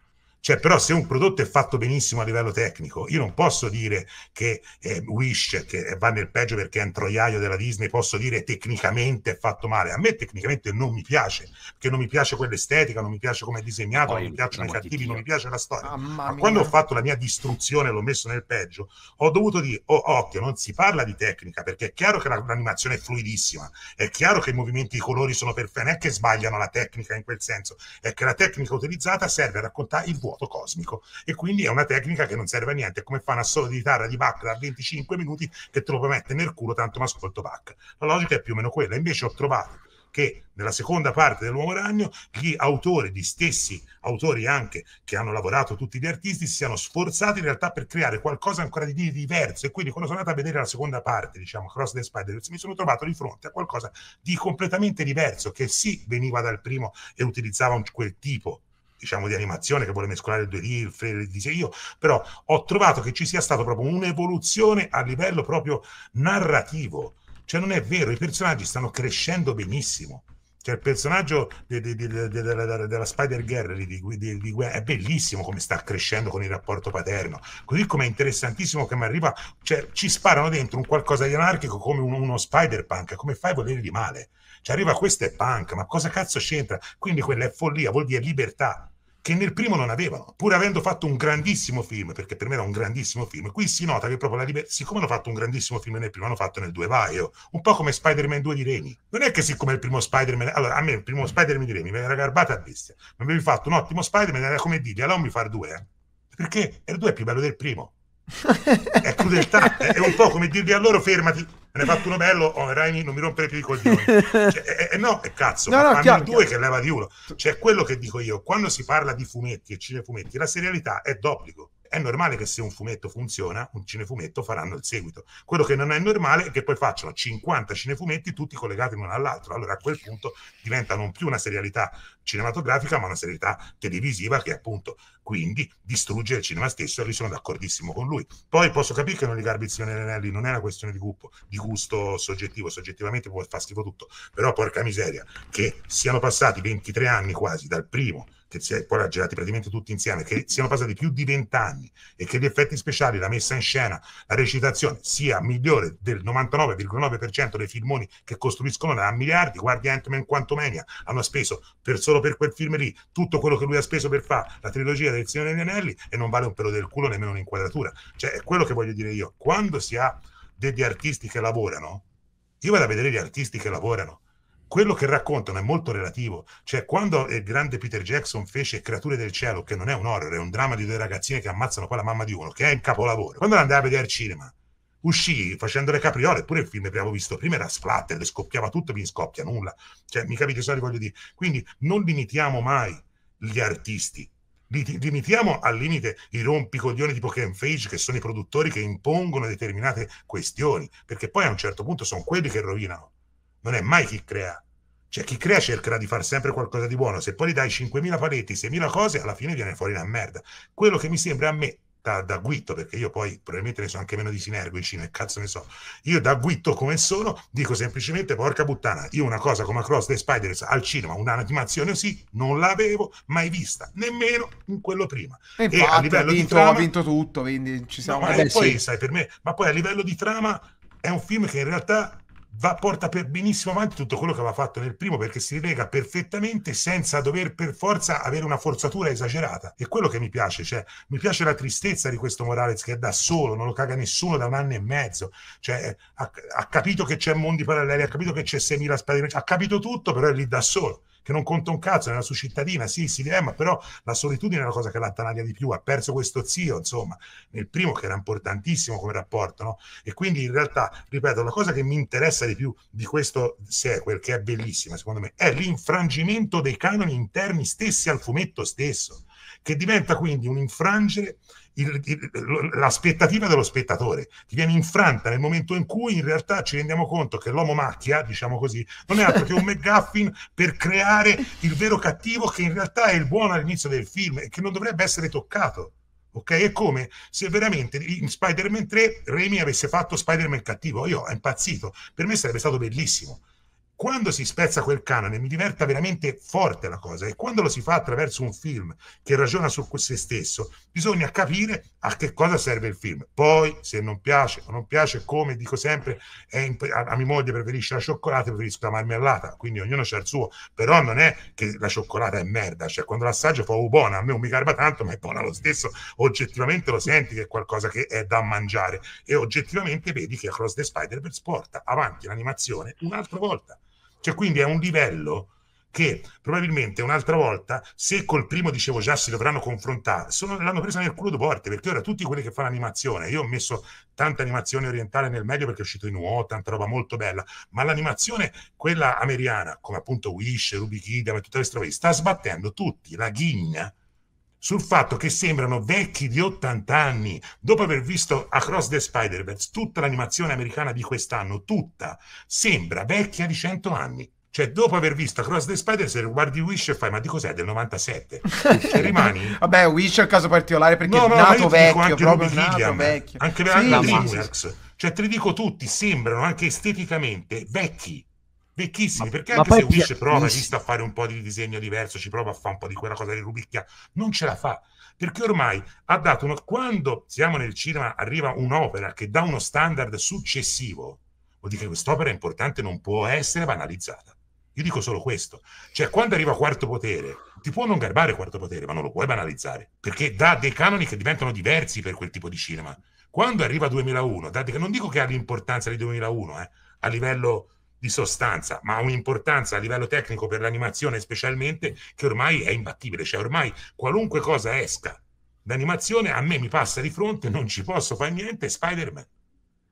Cioè, però se un prodotto è fatto benissimo a livello tecnico, io non posso dire che eh, Wish, che va nel peggio perché è un troiaio della Disney, posso dire tecnicamente è fatto male. A me tecnicamente non mi piace, perché non mi piace quell'estetica, non mi piace come è disegnato, Poi, non mi piacciono i diciamo cattivi, non mi piace la storia. Ah, Ma quando ho fatto la mia distruzione, l'ho messo nel peggio, ho dovuto dire, oh, occhio, non si parla di tecnica, perché è chiaro che l'animazione è fluidissima, è chiaro che i movimenti, i colori sono perfetti, non è che sbagliano la tecnica in quel senso, è che la tecnica utilizzata serve a raccontare il vuoto vuoto cosmico. E quindi è una tecnica che non serve a niente, è come fa una solo di chitarra di Bach da 25 minuti che te lo mette nel culo, tanto non ascolto Bach. La logica è più o meno quella. Invece ho trovato che nella seconda parte dell'Uomo Ragno gli autori, gli stessi autori anche che hanno lavorato tutti gli artisti, si siano sforzati in realtà per creare qualcosa ancora di diverso. E quindi quando sono andato a vedere la seconda parte, diciamo, Cross the Spiders, mi sono trovato di fronte a qualcosa di completamente diverso, che sì veniva dal primo e utilizzava quel tipo diciamo di animazione che vuole mescolare il 2D, il 3D, il disegno, però ho trovato che ci sia stata proprio un'evoluzione a livello proprio narrativo. Cioè non è vero, i personaggi stanno crescendo benissimo. Cioè il personaggio de, de, de, della Spider-Girl di, di, di, è bellissimo come sta crescendo con il rapporto paterno, così come è interessantissimo che mi arriva, cioè ci sparano dentro un qualcosa di anarchico come uno, uno Spider-Punk, come fai a volergli male? Ci cioè, arriva questo è punk, ma cosa cazzo c'entra? Quindi quella è follia, vuol dire libertà, che nel primo non avevano, pur avendo fatto un grandissimo film, perché per me era un grandissimo film, qui si nota che proprio la libertà, siccome hanno fatto un grandissimo film nel primo, hanno fatto nel 2 Vaio, un po' come Spider-Man 2 di Remi. Non è che siccome il primo Spider-Man, allora a me il primo mm. Spider-Man di Remi mi era garbata a bestia, ma avevi fatto un ottimo Spider-Man, era come dirgli, allora mi far due, eh? perché il 2 è più bello del primo. è crudeltà, è un po' come dirgli a loro fermati, ne hai fatto uno bello, oh Raimi non mi rompere più i coglioni. Cioè, e, eh, eh, no, e eh, cazzo, no, ma no, chiaro, due chiaro. che leva di uno. Cioè, quello che dico io, quando si parla di fumetti e cinefumetti, la serialità è d'obbligo è normale che se un fumetto funziona, un cinefumetto faranno il seguito. Quello che non è normale è che poi facciano 50 cinefumetti tutti collegati l'uno all'altro. Allora a quel punto diventa non più una serialità cinematografica, ma una serialità televisiva che appunto quindi distrugge il cinema stesso e lì sono d'accordissimo con lui. Poi posso capire che non li garbizione Nenelli non è una questione di, gruppo, di gusto soggettivo, soggettivamente può far schifo tutto, però porca miseria, che siano passati 23 anni quasi dal primo che si è, poi l'ha girati praticamente tutti insieme, che siano passati più di vent'anni e che gli effetti speciali, la messa in scena, la recitazione sia migliore del 99,9% dei filmoni che costruiscono da miliardi, guardi Ant-Man Quantumania, hanno speso per, solo per quel film lì tutto quello che lui ha speso per fare la trilogia del Signore degli Anelli e non vale un pelo del culo nemmeno un'inquadratura. Cioè è quello che voglio dire io, quando si ha degli artisti che lavorano, io vado a vedere gli artisti che lavorano, quello che raccontano è molto relativo. Cioè, quando il eh, grande Peter Jackson fece Creature del cielo, che non è un horror, è un dramma di due ragazzine che ammazzano poi la mamma di uno, che è in capolavoro. Quando andai a vedere al cinema, uscì facendo le capriole, pure il film che abbiamo visto prima era splatter, le scoppiava tutto, mi scoppia nulla. Cioè, mi capite cosa voglio dire? Quindi non limitiamo mai gli artisti. Limitiamo al limite i rompicoglioni tipo Ken Fage, che sono i produttori che impongono determinate questioni, perché poi a un certo punto sono quelli che rovinano non è mai chi crea. Cioè chi crea cercherà di fare sempre qualcosa di buono, se poi gli dai 5.000 paletti, 6.000 cose, alla fine viene fuori una merda. Quello che mi sembra a me da, da, Guitto, perché io poi probabilmente ne so anche meno di Sinergo in Cina, e cazzo ne so. Io da Guitto come sono dico semplicemente porca puttana, io una cosa come Across the Spiders al cinema, un'animazione sì, non l'avevo mai vista, nemmeno in quello prima. E, infatti, a livello vinto, di trama ha vinto tutto, quindi ci siamo no, ma, beh, poi, sì. sai, per me, ma poi a livello di trama è un film che in realtà va, porta per benissimo avanti tutto quello che aveva fatto nel primo perché si lega perfettamente senza dover per forza avere una forzatura esagerata. È quello che mi piace, cioè mi piace la tristezza di questo Morales che è da solo, non lo caga nessuno da un anno e mezzo, cioè, eh, ha, ha, capito che c'è mondi paralleli, ha capito che c'è 6.000 spade, ha capito tutto, però è lì da solo che non conta un cazzo, nella sua cittadina, sì, si dilemma, eh, però la solitudine è la cosa che l'attanaglia di più, ha perso questo zio, insomma, nel primo che era importantissimo come rapporto, no? E quindi in realtà, ripeto, la cosa che mi interessa di più di questo sequel, che è bellissima secondo me, è l'infrangimento dei canoni interni stessi al fumetto stesso, che diventa quindi un infrangere il, il, l'aspettativa dello spettatore, ti viene infranta nel momento in cui in realtà ci rendiamo conto che l'uomo macchia, diciamo così, non è altro che un McGuffin per creare il vero cattivo che in realtà è il buono all'inizio del film e che non dovrebbe essere toccato. Ok? È come se veramente in Spider-Man 3 Remy avesse fatto Spider-Man cattivo. Io è impazzito. Per me sarebbe stato bellissimo quando si spezza quel canone mi diverta veramente forte la cosa e quando lo si fa attraverso un film che ragiona su se stesso bisogna capire a che cosa serve il film poi se non piace o non piace come dico sempre imp- a-, a, mia moglie preferisce la cioccolata preferisco la marmellata quindi ognuno c'ha il suo però non è che la cioccolata è merda cioè quando l'assaggio fa oh, buona a me non mi garba tanto ma è buona lo stesso oggettivamente lo senti che è qualcosa che è da mangiare e oggettivamente vedi che Cross the Spider-Verse porta avanti l'animazione un'altra volta cioè, quindi è un livello che probabilmente un'altra volta, se col primo dicevo già si dovranno confrontare, sono, l'hanno presa nel culo di forte, perché ora tutti quelli che fanno animazione, io ho messo tanta animazione orientale nel medio perché è uscito in UO, tanta roba molto bella, ma l'animazione, quella americana, come appunto Wish, Ruby Kid, tutte questa roba, sta sbattendo tutti, la ghigna sul fatto che sembrano vecchi di 80 anni dopo aver visto Across the Spider-Verse tutta l'animazione americana di quest'anno tutta sembra vecchia di 100 anni cioè dopo aver visto Cross the Spider se guardi Wish e fai ma di cos'è del 97 cioè, rimani vabbè Wish è un caso particolare perché no, no, è nato vecchio anche proprio Robbie Williams, anche, sì, anche Dreamworks cioè te li dico tutti sembrano anche esteticamente vecchi vecchissimi, ma, perché anche se Wish prova, vista a fare un po' di disegno diverso, ci prova a fare un po' di quella cosa di rubicchia, non ce la fa, perché ormai ha dato uno... quando siamo nel cinema arriva un'opera che dà uno standard successivo, vuol dire che quest'opera importante non può essere banalizzata. Io dico solo questo, cioè quando arriva quarto potere, ti può non garbare quarto potere, ma non lo puoi banalizzare, perché dà dei canoni che diventano diversi per quel tipo di cinema. Quando arriva 2001, non dico che ha l'importanza di 2001, eh, a livello di sostanza, ma ha un'importanza a livello tecnico per l'animazione specialmente che ormai è imbattibile, cioè ormai qualunque cosa esca d'animazione a me mi passa di fronte, non ci posso fare niente, Spider-Man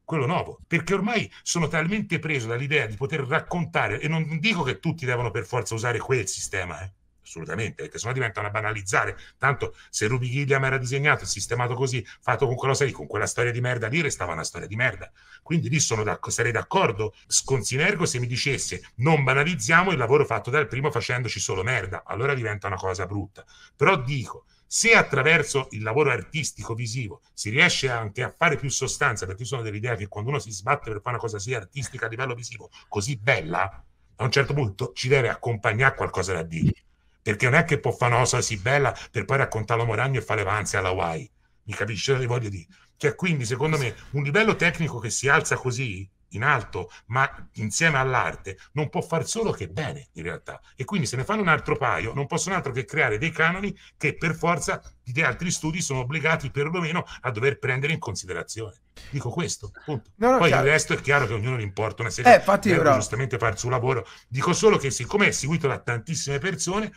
quello nuovo, perché ormai sono talmente preso dall'idea di poter raccontare, e non dico che tutti devono per forza usare quel sistema, eh, assolutamente, perché sennò diventano a banalizzare. Tanto se Ruby Gilliam era disegnato sistemato così, fatto con quella cosa con quella storia di merda lì, restava una storia di merda. Quindi lì da, sarei d'accordo con Sinergo se mi dicesse non banalizziamo il lavoro fatto dal primo facendoci solo merda, allora diventa una cosa brutta. Però dico, se attraverso il lavoro artistico visivo si riesce anche a fare più sostanza, perché io sono dell'idea che quando uno si sbatte per fare una cosa sia artistica a livello visivo, così bella, a un certo punto ci deve accompagnare qualcosa da dire perché non è che Poffanosa si bella per poi raccontare Moragno e fare avanzi alla Hawaii. Mi capisci cosa cioè, voglio dire? Cioè, quindi, secondo me, un livello tecnico che si alza così in alto, ma insieme all'arte, non può far solo che bene, in realtà. E quindi se ne fanno un altro paio, non possono altro che creare dei canoni che per forza di altri studi sono obbligati perlomeno a dover prendere in considerazione. Dico questo, punto. No, no, Poi chiaro. il resto è chiaro che ognuno gli importa una serie eh, di giustamente fare il suo lavoro. Dico solo che siccome è seguito da tantissime persone,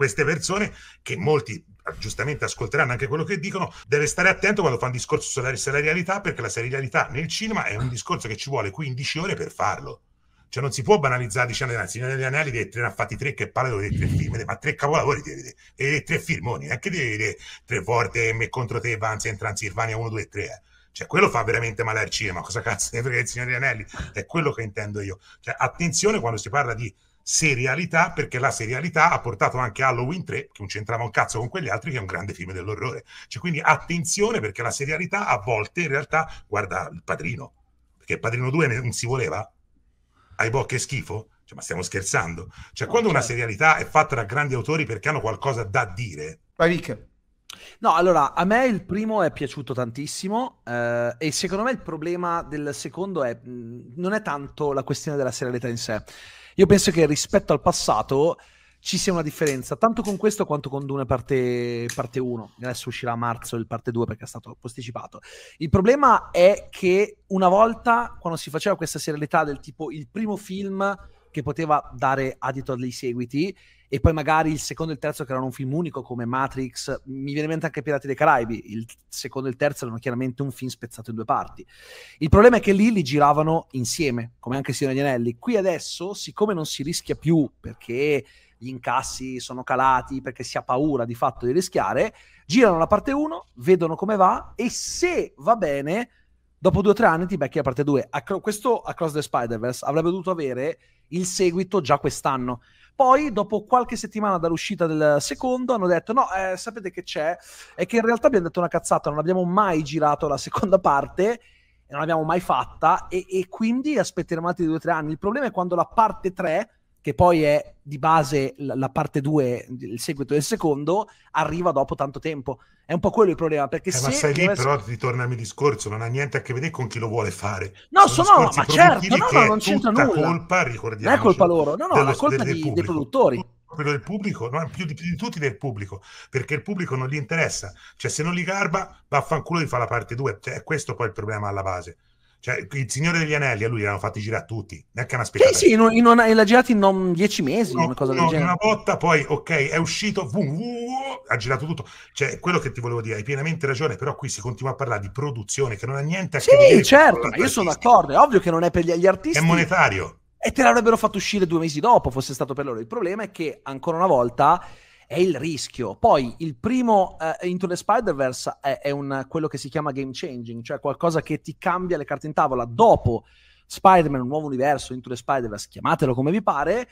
queste persone che molti eh, giustamente ascolteranno anche quello che dicono, deve stare attento quando fa un discorso sulla serialità perché la serialità nel cinema è un discorso che ci vuole 15 ore per farlo. Cioè non si può banalizzare dicendo che il Signore degli Anelli deve, ne ha fatti tre che parla dei tre film, ma tre capolavori devi vedere, e tre filmoni, anche devi vedere tre volte me contro te, Vanzi, in Transilvania 1, 2, 3. Eh. Cioè quello fa veramente male al cinema, cosa cazzo ne frega il Signore degli Anelli? È quello che intendo io. Cioè attenzione quando si parla di serialità, perché la serialità ha portato anche Halloween 3, che non c'entrava un cazzo con quegli altri, che è un grande film dell'orrore. Cioè, quindi attenzione, perché la serialità a volte in realtà guarda il padrino, perché il padrino 2 non si voleva. Hai boh, che schifo. Cioè, ma stiamo scherzando? Cioè, no, quando certo. una serialità è fatta da grandi autori perché hanno qualcosa da dire. Vai, Vic. No, allora, a me il primo è piaciuto tantissimo eh, e secondo me il problema del secondo è mh, mm, non è tanto la questione della serialità in sé. Io penso che rispetto al passato ci sia una differenza, tanto con questo quanto con Dune parte, parte 1. Adesso uscirà a marzo il parte 2 perché è stato posticipato. Il problema è che una volta, quando si faceva questa serialità del tipo il primo film che poteva dare adito a dei seguiti, e poi magari il secondo e il terzo che erano un film unico come Matrix, mi viene in mente anche Pirati dei Caraibi, il secondo e il terzo erano chiaramente un film spezzato in due parti. Il problema è che lì li giravano insieme, come anche Signore degli Anelli. Qui adesso, siccome non si rischia più perché gli incassi sono calati perché si ha paura di fatto di rischiare, girano la parte 1, vedono come va e se va bene, dopo due o tre anni ti becchi la parte 2. questo Across the Spider-Verse avrebbe dovuto avere il seguito già quest'anno. Poi, dopo qualche settimana dall'uscita del secondo, hanno detto: No, eh, sapete che c'è? È che in realtà abbiamo detto una cazzata, non abbiamo mai girato la seconda parte non l'abbiamo mai fatta e, e quindi aspetteremo altri due o tre anni. Il problema è quando la parte 3 che poi è di base la parte 2, il seguito del secondo, arriva dopo tanto tempo. È un po' quello il problema, perché eh, se... Ma sei lì, dovesse... però, ritorna al mio discorso, non ha niente a che vedere con chi lo vuole fare. No, sono, sono no, ma certo, no, no, non c'entra nulla. colpa, ricordiamo. Non è colpa loro, no, no, è la colpa del, di, dei produttori. Quello del pubblico, no, più di, più di tutti del pubblico, perché il pubblico non gli interessa. Cioè, se non gli garba, vaffanculo di fa la parte 2. Cioè, questo poi è il problema alla base. Cioè, il Signore degli Anelli a lui l'hanno fatti girare tutti, neanche una spettacolo. Sì, sì, in, in una, l'ha girato in non, dieci mesi, no, una cosa no, del genere. Una botta, poi, ok, è uscito, vu, vu, vu, ha girato tutto. Cioè, quello che ti volevo dire, hai pienamente ragione, però qui si continua a parlare di produzione che non ha niente a che sì, vedere certo, con Sì, certo, ma io sono d'accordo, è ovvio che non è per gli, gli artisti. È monetario. E te l'avrebbero fatto uscire due mesi dopo, fosse stato per loro. Il problema è che, ancora una volta è il rischio. Poi il primo uh, Into the Spider-Verse è, è un, quello che si chiama game changing, cioè qualcosa che ti cambia le carte in tavola dopo Spider-Man, un nuovo universo, Into the Spider-Verse, chiamatelo come vi pare.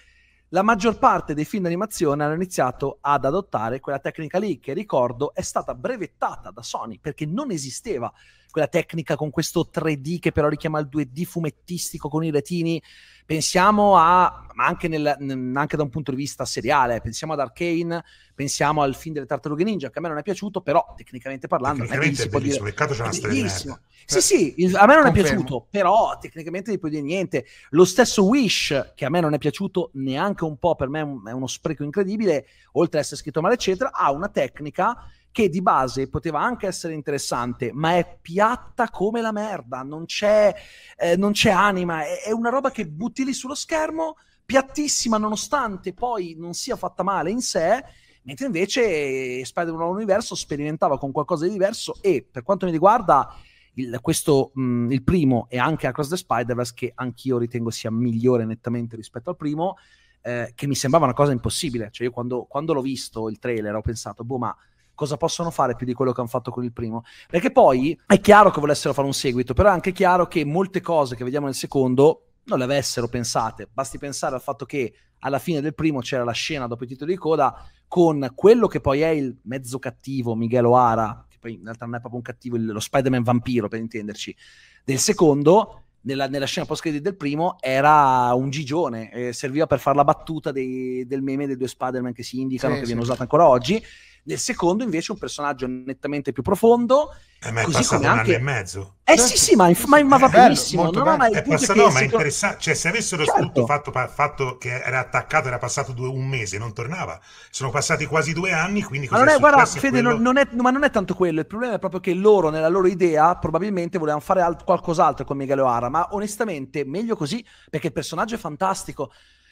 La maggior parte dei film d'animazione hanno iniziato ad adottare quella tecnica lì che ricordo è stata brevettata da Sony perché non esisteva quella tecnica con questo 3D che però richiama il 2D fumettistico con i retini. Pensiamo a, ma anche, nel, anche da un punto di vista seriale, pensiamo ad Arkane, pensiamo al film delle tartarughe ninja, che a me non è piaciuto, però tecnicamente parlando... Tecnicamente è bellissimo, dire, peccato c'è una bellissimo. Sì, sì, a me non Confermo. è piaciuto, però tecnicamente non puoi dire niente. Lo stesso Wish, che a me non è piaciuto neanche un po', per me è uno spreco incredibile, oltre ad essere scritto male, eccetera, ha una tecnica che di base poteva anche essere interessante, ma è piatta come la merda, non c'è, eh, non c'è anima, è, è una roba che butti lì sullo schermo, piattissima nonostante poi non sia fatta male in sé, mentre invece Spider-Man Universo sperimentava con qualcosa di diverso e per quanto mi riguarda il, questo, mh, mm, il primo e anche Across the Spider-Verse che anch'io ritengo sia migliore nettamente rispetto al primo eh, che mi sembrava una cosa impossibile cioè io quando, quando, l'ho visto il trailer ho pensato boh ma cosa possono fare più di quello che hanno fatto con il primo. Perché poi è chiaro che volessero fare un seguito, però è anche chiaro che molte cose che vediamo nel secondo non le avessero pensate. Basti pensare al fatto che alla fine del primo c'era la scena dopo il titolo di coda con quello che poi è il mezzo cattivo Miguel O'Hara, che poi in realtà non è proprio un cattivo, lo Spider-Man vampiro per intenderci, del secondo. Nella, nella scena post credit del primo era un gigione, eh, serviva per fare la battuta dei, del meme dei due Spider-Man che si indicano, sì, che sì. viene usata ancora oggi, nel secondo, invece, un personaggio nettamente più profondo. Eh, ma è passato un anno e mezzo. Eh certo. sì, sì, ma, inf- ma, ma va bello, benissimo. No, eh, no, ma è, è passato, no, ma è interessante. Cioè, se avessero certo. fatto, fatto, che era attaccato, era passato due, un mese, non tornava. Sono passati quasi due anni, quindi cosa ma non è, guarda, Fede, quello... non è, ma non è tanto quello. Il problema è proprio che loro, nella loro idea, probabilmente volevano fare alt- qualcos'altro con Miguel O'Hara. Ma onestamente, meglio così, perché il personaggio è fantastico.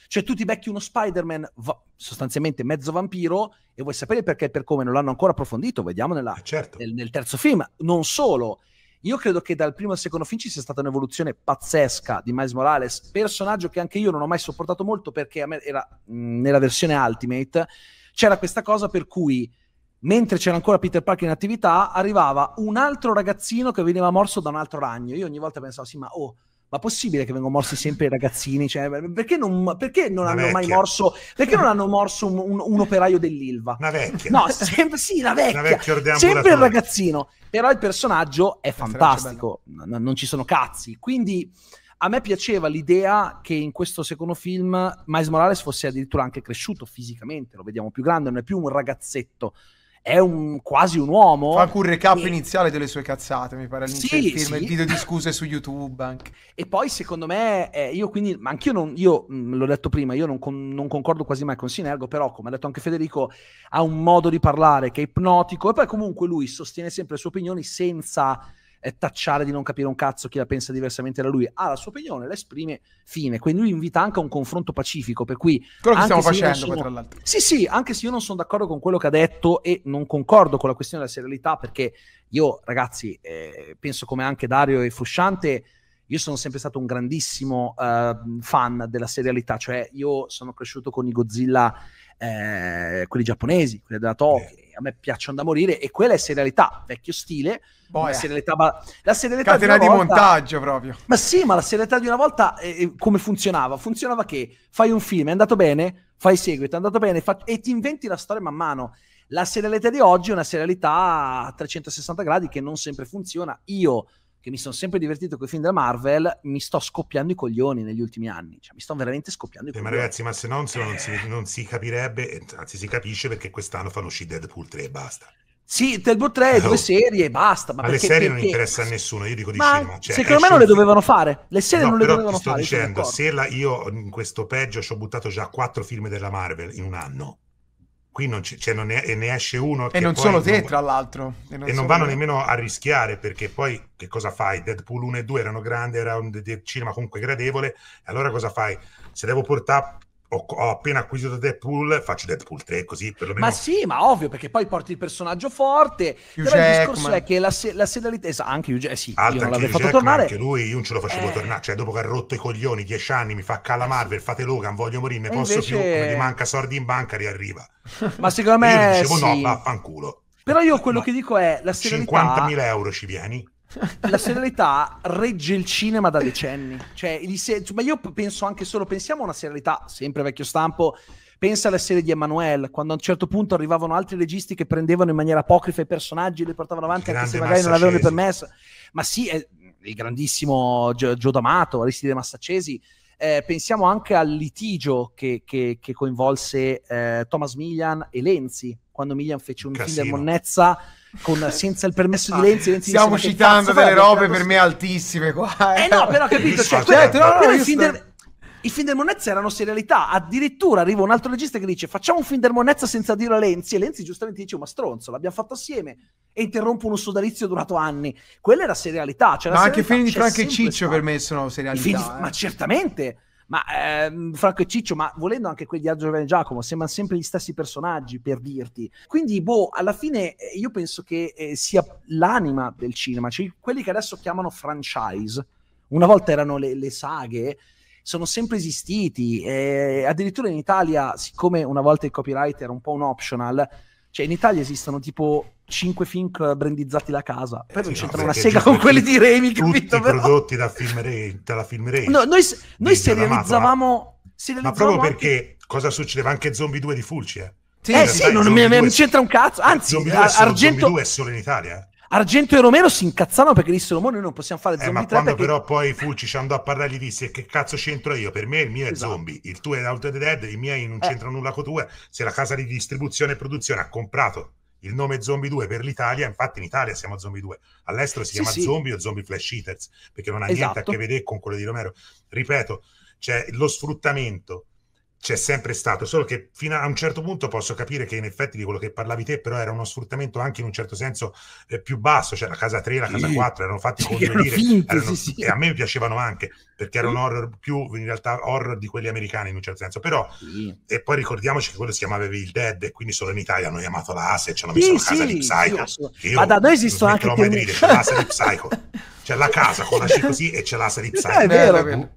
Cioè tu ti becchi uno Spider-Man va- sostanzialmente mezzo vampiro e vuoi sapere perché e per come non l'hanno ancora approfondito, vediamo nella, eh, certo. nel, nel terzo film. Non solo, io credo che dal primo al secondo film ci sia stata un'evoluzione pazzesca di Miles Morales, personaggio che anche io non ho mai sopportato molto perché a me era, mh, mm, nella versione Ultimate c'era questa cosa per cui mentre c'era ancora Peter Parker in attività arrivava un altro ragazzino che veniva morso da un altro ragno. Io ogni volta pensavo sì, ma oh ma possibile che vengono morsi sempre i ragazzini? Cioè, perché non, perché non hanno mai morso, perché non hanno morso un, un, un operaio dell'Ilva? Una vecchia. No, sempre, sì, la vecchia. Sempre il ragazzino. Però il personaggio è fantastico, non, non ci sono cazzi. Quindi a me piaceva l'idea che in questo secondo film Miles Morales fosse addirittura anche cresciuto fisicamente, lo vediamo più grande, non è più un ragazzetto è un, quasi un uomo. Fa anche un recap e... iniziale delle sue cazzate, mi pare, all'inizio sì, del film, sì. il video di scuse su YouTube anche. E poi, secondo me, eh, io quindi, ma anch'io non, io mh, mm, l'ho detto prima, io non, con, non, concordo quasi mai con Sinergo, però, come ha detto anche Federico, ha un modo di parlare che è ipnotico e poi comunque lui sostiene sempre le sue opinioni senza eh, tacciare di non capire un cazzo chi la pensa diversamente da lui, ha la sua opinione, la esprime, fine. Quindi lui invita anche a un confronto pacifico, per cui... Quello che stiamo facendo, sono... poi, tra l'altro. Sì, sì, anche se io non sono d'accordo con quello che ha detto e non concordo con la questione della serialità, perché io, ragazzi, eh, penso come anche Dario e Frusciante... Io sono sempre stato un grandissimo uh, fan della serialità, cioè io sono cresciuto con i Godzilla, eh, quelli giapponesi, quelli della Tokyo, a me piacciono da morire e quella è serialità, vecchio stile, Boia. Eh. serialità, ba- la serialità Catena di, di volta, montaggio proprio. Ma sì, ma la serialità di una volta eh, eh, come funzionava? Funzionava che fai un film, è andato bene, fai seguito, è andato bene fa- e ti inventi la storia man mano. La serialità di oggi è una serialità a 360 gradi che non sempre funziona. Io che mi sono sempre divertito con i film della Marvel, mi sto scoppiando i coglioni negli ultimi anni. Cioè, mi sto veramente scoppiando i eh, coglioni. Ma ragazzi, ma se no non, se eh. non, si, non si capirebbe, eh, anzi si capisce perché quest'anno fanno uscire Deadpool 3 e basta. Sì, Deadpool 3, eh, due oh. serie e basta. Ma, ma perché, le serie perché... non interessa a nessuno, io dico di ma cinema. Cioè, secondo me non le dovevano fare. Le serie no, non le dovevano fare. Sto dicendo, se la, io in questo peggio ci ho buttato già quattro film della Marvel in un anno qui non, c- cioè non ne, ne, esce uno. E non solo te, non, tra l'altro. E non, e non vanno me. nemmeno a rischiare perché poi che cosa fai? Deadpool 1 e 2 erano grandi, era un de- cinema comunque gradevole. allora cosa fai? Se devo portare ho, ho, appena acquisito Deadpool, faccio Deadpool 3 così perlomeno. Ma sì, ma ovvio, perché poi porti il personaggio forte. Hugh però Jack, il discorso ma... è che la, se- la serialità, esatto, anche Hugh Jack, eh sì, Alta, io non l'avrei fatto Jack, tornare. Anche lui, io non ce lo facevo eh... tornare, cioè dopo che ha rotto i coglioni, dieci anni, mi fa eh cala Marvel, fate Logan, voglio morire, ne posso invece... più, come gli manca soldi in banca, riarriva. ma secondo me... Io dicevo sì. no, vaffanculo. Però io quello ma... che dico è la serialità... 50.000 euro ci vieni? la serialità regge il cinema da decenni. Cioè, se- ma io penso anche solo, pensiamo a una serialità, sempre vecchio stampo, pensa alla serie di Emanuele, quando a un certo punto arrivavano altri registi che prendevano in maniera apocrifa i personaggi e li portavano avanti anche se magari non avevano permesso. Ma sì, è il grandissimo Gio, D'Amato, Aristide Massacesi. Eh, pensiamo anche al litigio che, che, che coinvolse eh, Thomas Millian e Lenzi, quando Millian fece un Casino. film del Monnezza con, senza il permesso di Lenzi. Lenzi Stiamo citando delle robe per me altissime qua. Eh. eh, no, però capito, cioè, ah, certo, no, no, i film, sto... del, i film del Monezza erano serialità, addirittura arriva un altro regista che dice facciamo un film del Monezza senza dire a Lenzi e Lenzi giustamente dice ma stronzo, l'abbiamo fatto assieme e interrompo uno sodalizio durato anni. Quella era serialità. Cioè, ma serialità anche film di Frank e Ciccio per me sono serialità. Film, eh. Ma certamente ma ehm, Franco e Ciccio, ma volendo anche quelli di Giovanni e Giacomo, sembrano sempre gli stessi personaggi, per dirti. Quindi, boh, alla fine eh, io penso che eh, sia l'anima del cinema, cioè quelli che adesso chiamano franchise, una volta erano le, le saghe, sono sempre esistiti. Eh, addirittura in Italia, siccome una volta il copyright era un po' un optional, cioè, in Italia esistono tipo 5 film brandizzati da casa. Poi eh, non c'entra una sega con quelli di Remi, capito? Tutti però? prodotti da film Remi, dalla film Remi. No, noi, noi serializzavamo, ma... serializzavamo... Ma proprio anche... perché cosa succedeva? Anche Zombie 2 di Fulci, eh. Sì, eh sì, non, mi, mi, c'entra un cazzo. Anzi, Zombie 2 Argento... Zombie 2 è solo in Italia. Eh. Argento e Romero si incazzavano perché dissero: Mo noi non possiamo fare eh, zombie eh, ma quando perché... però poi Fulci ci andò a parlare, gli disse: Che cazzo c'entro io? Per me il mio è esatto. zombie, il tuo è Out of the Dead, i miei non eh. c'entrano nulla con tua. Se la casa di distribuzione e produzione ha comprato il nome Zombie 2 per l'Italia, infatti in Italia siamo Zombie 2, all'estero si sì, chiama sì. Zombie o Zombie Flash Eaters perché non ha esatto. niente a che esatto. vedere con quello di Romero. Ripeto, c'è cioè, lo sfruttamento c'è sempre stato, solo che fino a un certo punto posso capire che in effetti di quello che parlavi te, però era uno sfruttamento anche in un certo senso eh, più basso, cioè la casa 3 e la casa 4 erano fatti sì, erano finti, erano, sì, sì. e a me piacevano anche, perché erano horror più, in realtà horror di quelli americani in un certo senso, però, e poi ricordiamoci che quello si chiamava Evil Dead e quindi solo in Italia hanno chiamato la ASE, ci hanno messo la casa di Psycho, io, ma da noi esiste anche... Dire, c'è l'ASE di Psycho, c'è la casa con la C così e c'è l'ASE di Psycho. È vero, è vero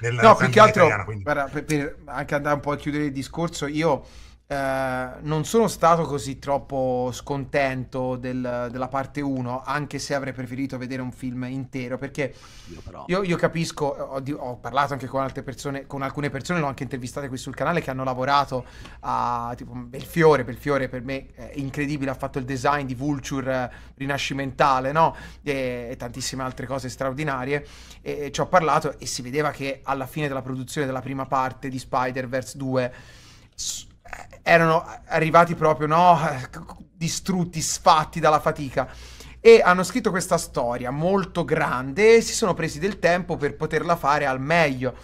nella no, più che altro, italiana, guarda, per, per anche andare un po' a chiudere il discorso, io eh, non sono stato così troppo scontento del, della parte 1, anche se avrei preferito vedere un film intero, perché io, io, io capisco, ho, ho, parlato anche con altre persone, con alcune persone, l'ho anche intervistate qui sul canale, che hanno lavorato a tipo Belfiore, Belfiore per me è eh, incredibile, ha fatto il design di Vulture eh, rinascimentale, no? E, e tantissime altre cose straordinarie, e, e ci ho parlato e si vedeva che alla fine della produzione della prima parte di Spider-Verse 2 erano arrivati proprio, no, distrutti, sfatti dalla fatica. E hanno scritto questa storia molto grande e si sono presi del tempo per poterla fare al meglio.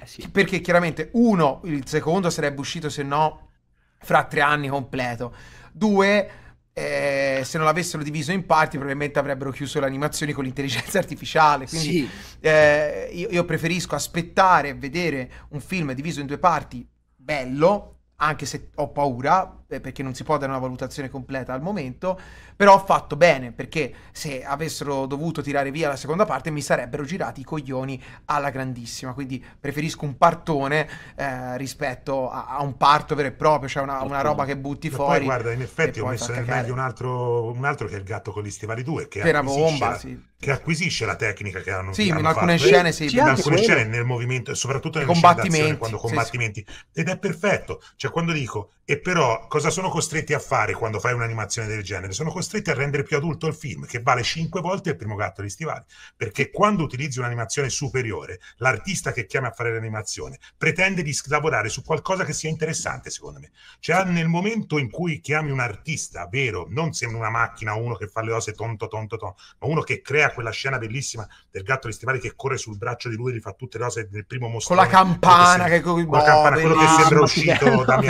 Eh sì. Perché chiaramente, uno, il secondo sarebbe uscito se no fra tre anni completo. Due, eh, se non l'avessero diviso in parti probabilmente avrebbero chiuso le animazioni con l'intelligenza artificiale. Quindi sì. eh, io, io preferisco aspettare e vedere un film diviso in due parti bello anche se ho paura, perché non si può dare una valutazione completa al momento, però ho fatto bene perché se avessero dovuto tirare via la seconda parte mi sarebbero girati i coglioni alla grandissima, quindi preferisco un partone eh, rispetto a, a, un parto vero e proprio, cioè una, una roba che butti Ma fuori. Poi guarda, in effetti ho messo nel meglio un altro, un altro che è il gatto con gli stivali 2 che, bomba, la, sì. che acquisisce la tecnica che hanno Sì, hanno in alcune fatto. scene sì. In alcune quello. scene nel movimento soprattutto nel combattimento, quando combattimenti. Sì, sì. Ed è perfetto, cioè quando dico e però cosa sono costretti a fare quando fai un'animazione del genere? Sono costretti a rendere più adulto il film, che vale 5 volte il primo gatto di Stivali, perché quando utilizzi un'animazione superiore, l'artista che chiama a fare l'animazione pretende di lavorare su qualcosa che sia interessante, secondo me. Cioè, nel momento in cui chiami un artista, vero, non sembra una macchina, uno che fa le cose tonto, tonto, tonto, ma uno che crea quella scena bellissima del gatto di Stivali che corre sul braccio di lui e gli fa tutte le cose nel primo mostro. Con la campana, che, sembra, che con, con la campana, quello boh, che sembra uscito da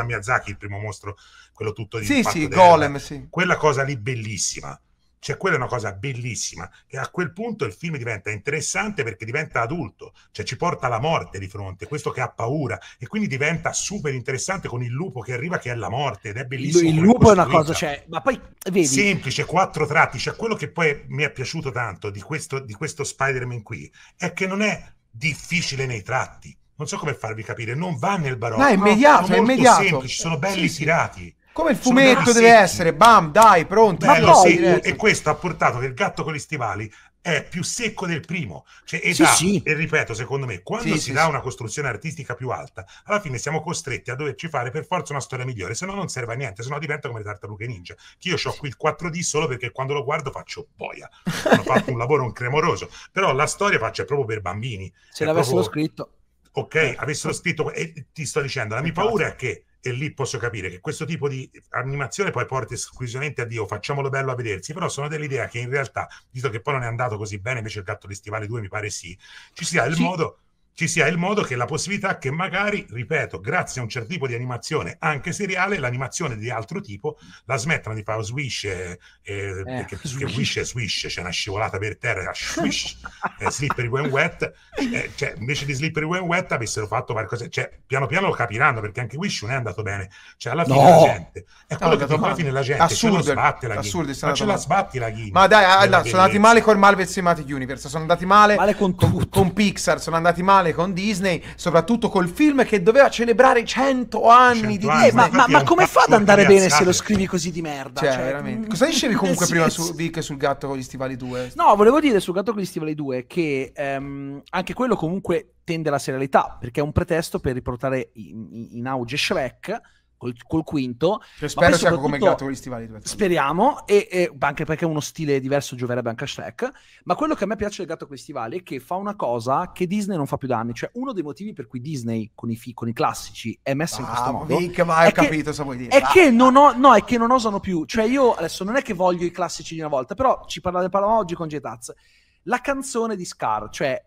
mia Che Miyazaki, il primo mostro, quello tutto di Sì, sì, Golem, sì. Quella cosa lì bellissima. Cioè, quella è una cosa bellissima. E a quel punto il film diventa interessante perché diventa adulto, cioè ci porta la morte di fronte, questo che ha paura. E quindi diventa super interessante con il lupo che arriva, che è la morte, ed è bellissimo. Il, il lupo è una cosa, cioè, ma poi vedi. Semplice, quattro tratti. Cioè, quello che poi mi è piaciuto tanto di questo, di questo Spider-Man qui è che non è difficile nei tratti non so come farvi capire, non va nel barocco. No, è immediato, sono è immediato. semplici, sono belli sì, tirati. Come il fumetto deve essere, bam, dai, pronto. Bello, Ma poi, sì. E questo ha portato che il gatto con gli stivali è più secco del primo. Cioè, ed sì, ha, sì. E ripeto, secondo me, quando sì, si dà una costruzione artistica più alta, alla fine siamo costretti a doverci fare per forza una storia migliore, se no non serve a niente, se no diventa come le tartarughe ninja. Che io ho qui il 4D solo perché quando lo guardo faccio boia. Ho fatto un lavoro un cremoroso. Però la storia faccia proprio per bambini. Se cioè, l'avessero proprio... scritto ok, avessero scritto, e ti sto dicendo, la mia esatto. paura è che, e lì posso capire, che questo tipo di animazione poi porta esclusivamente a Dio, facciamolo bello a vedersi, però sono dell'idea che in realtà, visto che poi non è andato così bene, invece il gatto di Stivale 2 mi pare sì, ci sia il sì. modo ci sia il modo che la possibilità che magari, ripeto, grazie a un certo tipo di animazione, anche seriale, l'animazione di altro tipo, la smettano di fare swish, eh, eh, eh, che, che wish e swish, c'è cioè una scivolata per terra, swish, eh, slippery when wet, eh, cioè, invece di slippery when wet avessero fatto qualcosa, cioè, piano piano lo capiranno, perché anche wish non è andato bene, cioè alla fine no! la gente, è quello no, che dico, alla fine la gente, assurdo, ce la sbatti la assurdo, ma ce la sbatti la ghina. Ma dai, allora, sono andati male con Marvel Cinematic Universe, sono andati male, male con, con, con Pixar, sono andati male fare con Disney, soprattutto col film che doveva celebrare 100 anni 100 di Disney. Eh, ma, ma come fa ad andare bene se lo scrivi così di merda? Cioè, cioè veramente. Mm, Cosa dicevi comunque prima su Vic sul gatto con gli stivali 2? No, volevo dire sul gatto con gli stivali 2 che ehm, anche quello comunque tende alla serialità, perché è un pretesto per riportare in, in auge Shrek Col, col, quinto. Cioè, spero sia come il gatto con gli stivali. Speriamo, e, e, anche perché uno stile diverso gioverebbe anche a Shrek. Ma quello che a me piace del gatto con gli stivali è che fa una cosa che Disney non fa più da anni. Cioè, uno dei motivi per cui Disney con i, fi, con i classici è messo ah, in questo ah, modo. Vic, ma ho capito cosa vuoi dire. È, ah. che non ho, no, è che non osano più. Cioè, io adesso non è che voglio i classici di una volta, però ci parlavamo oggi con Jetaz. La canzone di Scar, cioè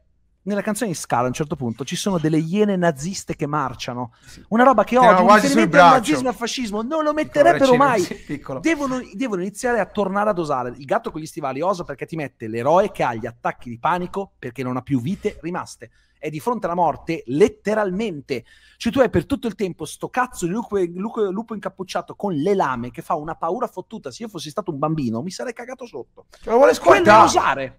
nella canzone di Scala a un certo punto ci sono delle iene naziste che marciano. Una roba che oggi, riferimento al nazismo e il fascismo, non lo metterebbero mai. Devono, devono, iniziare a tornare ad osare. Il gatto con gli stivali osa perché ti mette l'eroe che ha gli attacchi di panico perché non ha più vite rimaste. È di fronte alla morte, letteralmente. Cioè, tu hai per tutto il tempo sto cazzo di lupo, lupo, lupo incappucciato con le lame che fa una paura fottuta. Se io fossi stato un bambino, mi sarei cagato sotto. Ce cioè, lo vuole squattare. Quello è osare.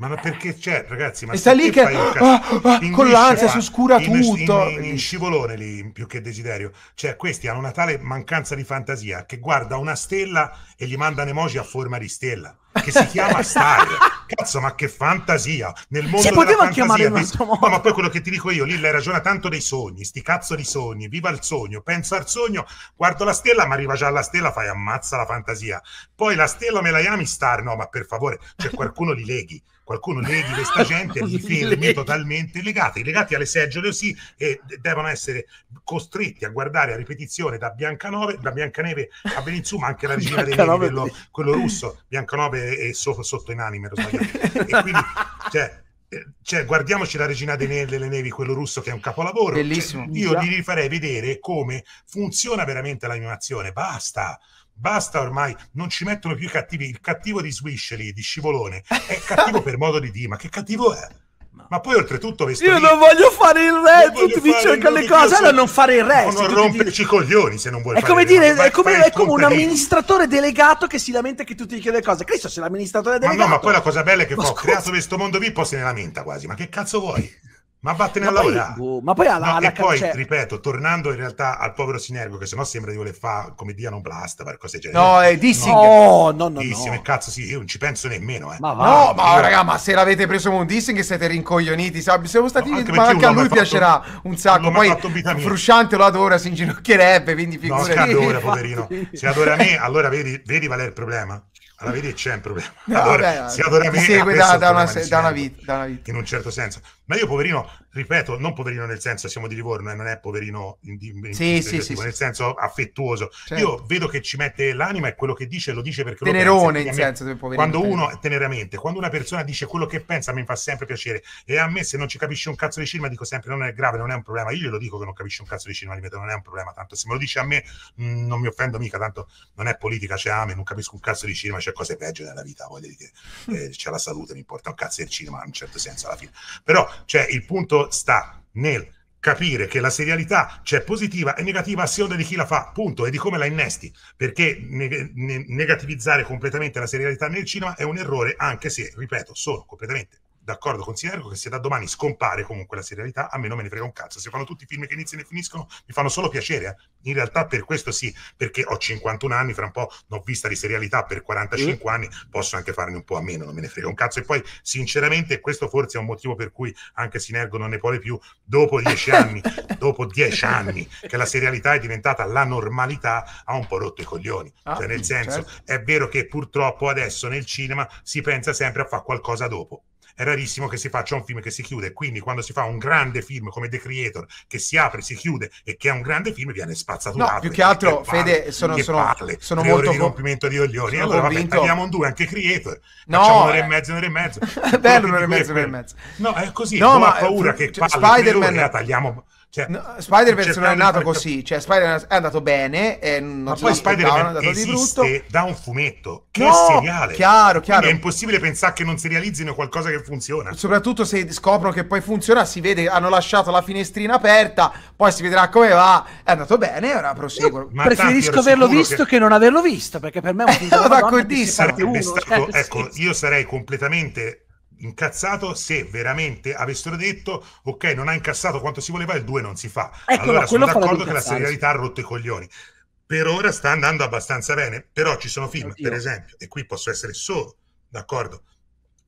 Ma perché eh. c'è, cioè, ragazzi? Ma e sta lì che ah, ah, con l'ansia si oscura tutto. In, in, in, scivolone lì, più che desiderio. Cioè, questi hanno una tale mancanza di fantasia che guarda una stella e gli mandano emoji a forma di stella che si chiama Star. Cazzo, ma che fantasia! Nel mondo si poteva fantasia, chiamare in questo modo. No, ma poi quello che ti dico io, Lilla ragiona tanto dei sogni, sti cazzo di sogni, viva il sogno, penso al sogno, guardo la stella, ma arriva già alla stella, fai ammazza la fantasia. Poi la stella me la chiami Star, no, ma per favore, c'è cioè qualcuno li leghi qualcuno leghi questa gente li fermi totalmente legati, legati alle seggiole sì e devono essere costretti a guardare a ripetizione da Biancanove da Biancaneve a Beninsù ma anche la regina dei Neve quello russo Biancanove e, e so, sotto inanime, ero sbagliato. e quindi, cioè, eh, cioè, guardiamoci la regina delle nevi, quello russo che è un capolavoro. Cioè, Bellissimo. Cioè, io gli farei vedere come funziona veramente l'animazione. Basta. Basta ormai, non ci mettono più i cattivi. Il cattivo di Swish lì, di Scivolone, è cattivo per modo di dire, ma che cattivo è? ma poi oltretutto visto io lì, non voglio fare il re tutti mi cercano le cose allora non fare il re non romperci i coglioni se non vuoi è come dire è come, è come ecco, un amministratore delegato che si lamenta che tutti ti chiedi le cose Cristo se l'amministratore delegato ma no ma poi la cosa bella è che ho creato questo mondo VIP poi se ne lamenta quasi ma che cazzo vuoi ma vattene ma a poi, lavorare. ma poi alla, no, alla e poi, cioè... ripeto, tornando in realtà al povero Sinergo, che sennò sembra di voler fare come Diano blasta per cose genere. No, è Dissing. No, no, no. Dissing, no. cazzo, sì, io non ci penso nemmeno, eh. Ma va, no, ma io... raga, ma se l'avete preso con Dissing che siete rincoglioniti, siamo stati no, anche ma anche a lui fatto, piacerà un sacco. Poi Frusciante lo adora, si inginocchierebbe, quindi figurati. No, adora, poverino. se adora me, allora vedi, vedi qual è il problema? Allora vedi c'è un problema. Allora, no, vabbè, si adora me, segue da, da, una, da, una vita, da una vita. In un certo senso. Ma io poverino, ripeto, non poverino nel senso siamo di Livorno, e eh, non è poverino in, in, sì, in, sì, sì, nel senso affettuoso. Certo. Io vedo che ci mette l'anima e quello che dice lo dice perché Tenerone, lo pensa. senso poverino. Quando uno, penso. teneramente, quando una persona dice quello che pensa mi fa sempre piacere e a me se non ci capisce un cazzo di cinema dico sempre non è grave, non è un problema. Io glielo dico che non capisce un cazzo di cinema, ripeto, non è un problema. Tanto se me lo dice a me mh, mm, non mi offendo mica, tanto non è politica, c'è cioè, ame, non capisco un cazzo di cinema, c'è cose peggio nella vita, voglio dire, eh, c'è la salute, mi importa un cazzo del cinema in un certo senso alla fine. Però cioè il punto sta nel capire che la serialità c'è cioè, positiva e negativa a seconda di chi la fa, punto, e di come la innesti, perché neg- negativizzare completamente la serialità nel cinema è un errore, anche se, ripeto, sono completamente d'accordo, con Sinergo che se da domani scompare comunque la serialità, a me non me ne frega un cazzo. Se fanno tutti i film che iniziano e finiscono, mi fanno solo piacere. Eh. In realtà per questo sì, perché ho 51 anni, fra un po' non ho vista di serialità per 45 mm. anni, posso anche farne un po' a meno, non me ne frega un cazzo. E poi, sinceramente, questo forse è un motivo per cui anche Sinergo non ne vuole più, dopo dieci anni, dopo dieci anni, che la serialità è diventata la normalità, ha un po' rotto i coglioni. Ah, cioè, nel mm, senso, certo. è vero che purtroppo adesso nel cinema si pensa sempre a fare qualcosa dopo è rarissimo che si faccia un film che si chiude. Quindi, quando si fa un grande film come The Creator, che si apre, si chiude e che è un grande film, viene spazzatura. No, più che altro, che Fede, palle, sono, sono, palle, sono molto. di rompimento di coglioni. Allora, convinto... vabbè, tagliamo un due, anche Creator. No, facciamo un'ora eh... e mezzo, un'ora e mezzo. Bello, un'ora e mezzo, un'ora e mezzo. No, è così. No, ma ho paura eh, che cioè, Spider-Man. Ore, la tagliamo cioè, no, Spider-Verse non è nato così, cioè spider è andato bene, eh, ma poi Spider-Man esiste da un fumetto, che no, seriale. Chiaro, chiaro. è impossibile pensare che non si realizzino qualcosa che funziona. Soprattutto se scoprono che poi funziona, si vede, hanno lasciato la finestrina aperta, poi si vedrà come va, è andato bene, ora proseguo. No, preferisco averlo visto che... che... non averlo visto, perché per me è un film... Eh, d'accordissimo. Uno, cioè, ecco, sì. io sarei completamente incazzato se veramente avessero detto ok non ha incassato quanto si voleva il 2 non si fa ecco, allora no, sono d'accordo che la serialità ha rotto i coglioni per ora sta andando abbastanza bene però ci sono film Oddio. per esempio e qui posso essere solo d'accordo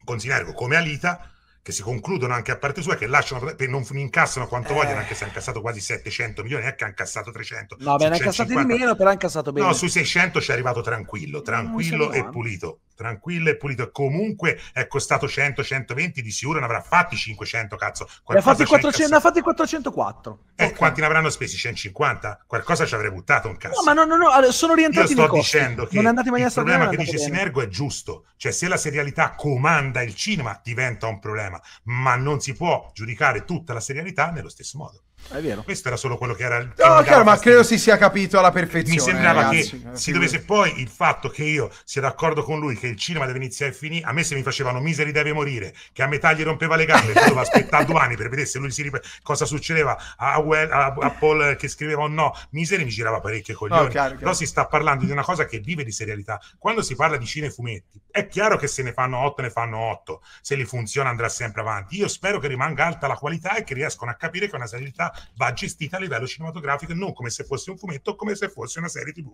con Sinarico come Alita che si concludono anche a parte sua, che lasciano, non incassano quanto eh. vogliono, anche se hanno incassato quasi 700 milioni, anche ecco, ha incassato 300. No, beh, ne incassato di meno, però ha incassato bene. No, sui 600 ci è arrivato tranquillo, tranquillo e pulito tranquillo e pulita. Comunque ecco, è costato 100-120, di sicuro ne avrà fatti 500, cazzo. Ne ha fatti, 404. E okay. quanti ne avranno spesi? 150? Qualcosa ci avrei buttato un cazzo. No, ma no, no, no sono rientrati Io sto dicendo che il problema che dice bene. Sinergo è giusto. Cioè, se la serialità comanda il cinema, diventa un problema. Ma non si può giudicare tutta la serialità nello stesso modo. È vero. Questo era solo quello che era il. No, chiaro, fastidio. ma credo si sia capito alla perfezione. Mi sembrava ragazzi, che eh, si dovesse poi il fatto che io sia d'accordo con lui che il cinema deve iniziare e finire. A me se mi facevano Miseri deve morire, che a metà gli rompeva le gambe, poi doveva aspettare due anni per vedere se lui si ripete cosa succedeva a, well, a, a, Paul eh, che scriveva o no. Miseri mi girava parecchio coglioni. No, chiaro, chiaro. Però si sta parlando di una cosa che vive di serialità. Quando si parla di cine e fumetti, è chiaro che se ne fanno otto, ne fanno otto. Se li funziona andrà sempre avanti. Io spero che rimanga alta la qualità e che riescono a capire che è una serialità va gestita a livello cinematografico, e non come se fosse un fumetto, come se fosse una serie TV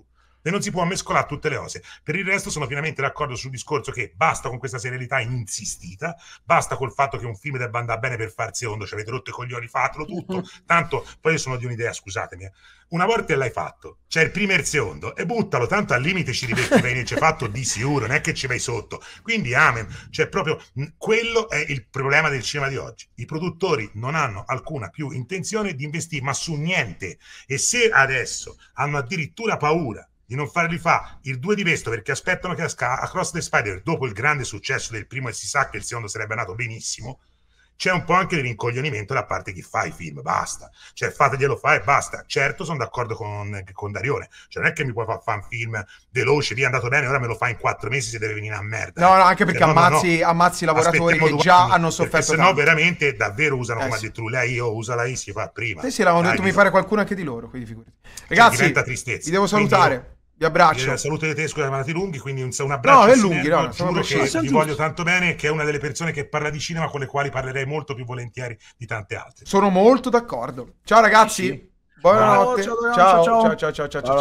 e non si può mescolare tutte le cose. Per il resto sono finalmente d'accordo sul discorso che basta con questa serialità insistita, basta col fatto che un film debba andare bene per farsi ondo, ci avete rotto i coglioni, fatelo tutto, mhm. tanto poi sono di un'idea, scusatemi. Eh. Una volta l'hai fatto, c'è cioè il primo e il secondo, e buttalo, tanto al limite ci rivesti bene, c'è fatto di sicuro, non è che ci vai sotto. Quindi amen, cioè proprio quello è il problema del cinema di oggi. I produttori non hanno alcuna più intenzione di investire ma su niente. E se adesso hanno addirittura paura di non farli fa il 2 di Vesto perché aspettano che esca Across the Spider dopo il grande successo del primo e si sa che il secondo sarebbe andato benissimo c'è un po' anche di da parte di chi fa i film, basta, cioè fateglielo fare e basta. Certo, sono d'accordo con, con Darione, cioè non è che mi puoi far fare un film veloce, lì è andato bene, ora me lo fa in quattro mesi se deve venire a merda. No, no, anche perché cioè, no, ammazzi, no, no. ammazzi i lavoratori che già anni, hanno sofferto. Se no, veramente davvero usano, eh, come sì. ha detto lui, lei io usa la I si fa prima. Sì, sì, l'avevano detto mi fare qualcuno anche di loro, quindi figurati. Cioè, Ragazzi, cioè, diventa tristezza. Vi devo salutare. Quindi, vi abbraccio. Saluto di te, scusa, mandati lunghi, quindi un, un abbraccio. No, è lunghi, no, giuro che vi giusto. voglio tanto bene, che è una delle persone che parla di cinema con le quali parlerei molto più volentieri di tante altre. Sono molto d'accordo. Ciao ragazzi. Sì. Buonanotte. Ciao, ciao, ciao, ciao. ciao, ciao, ciao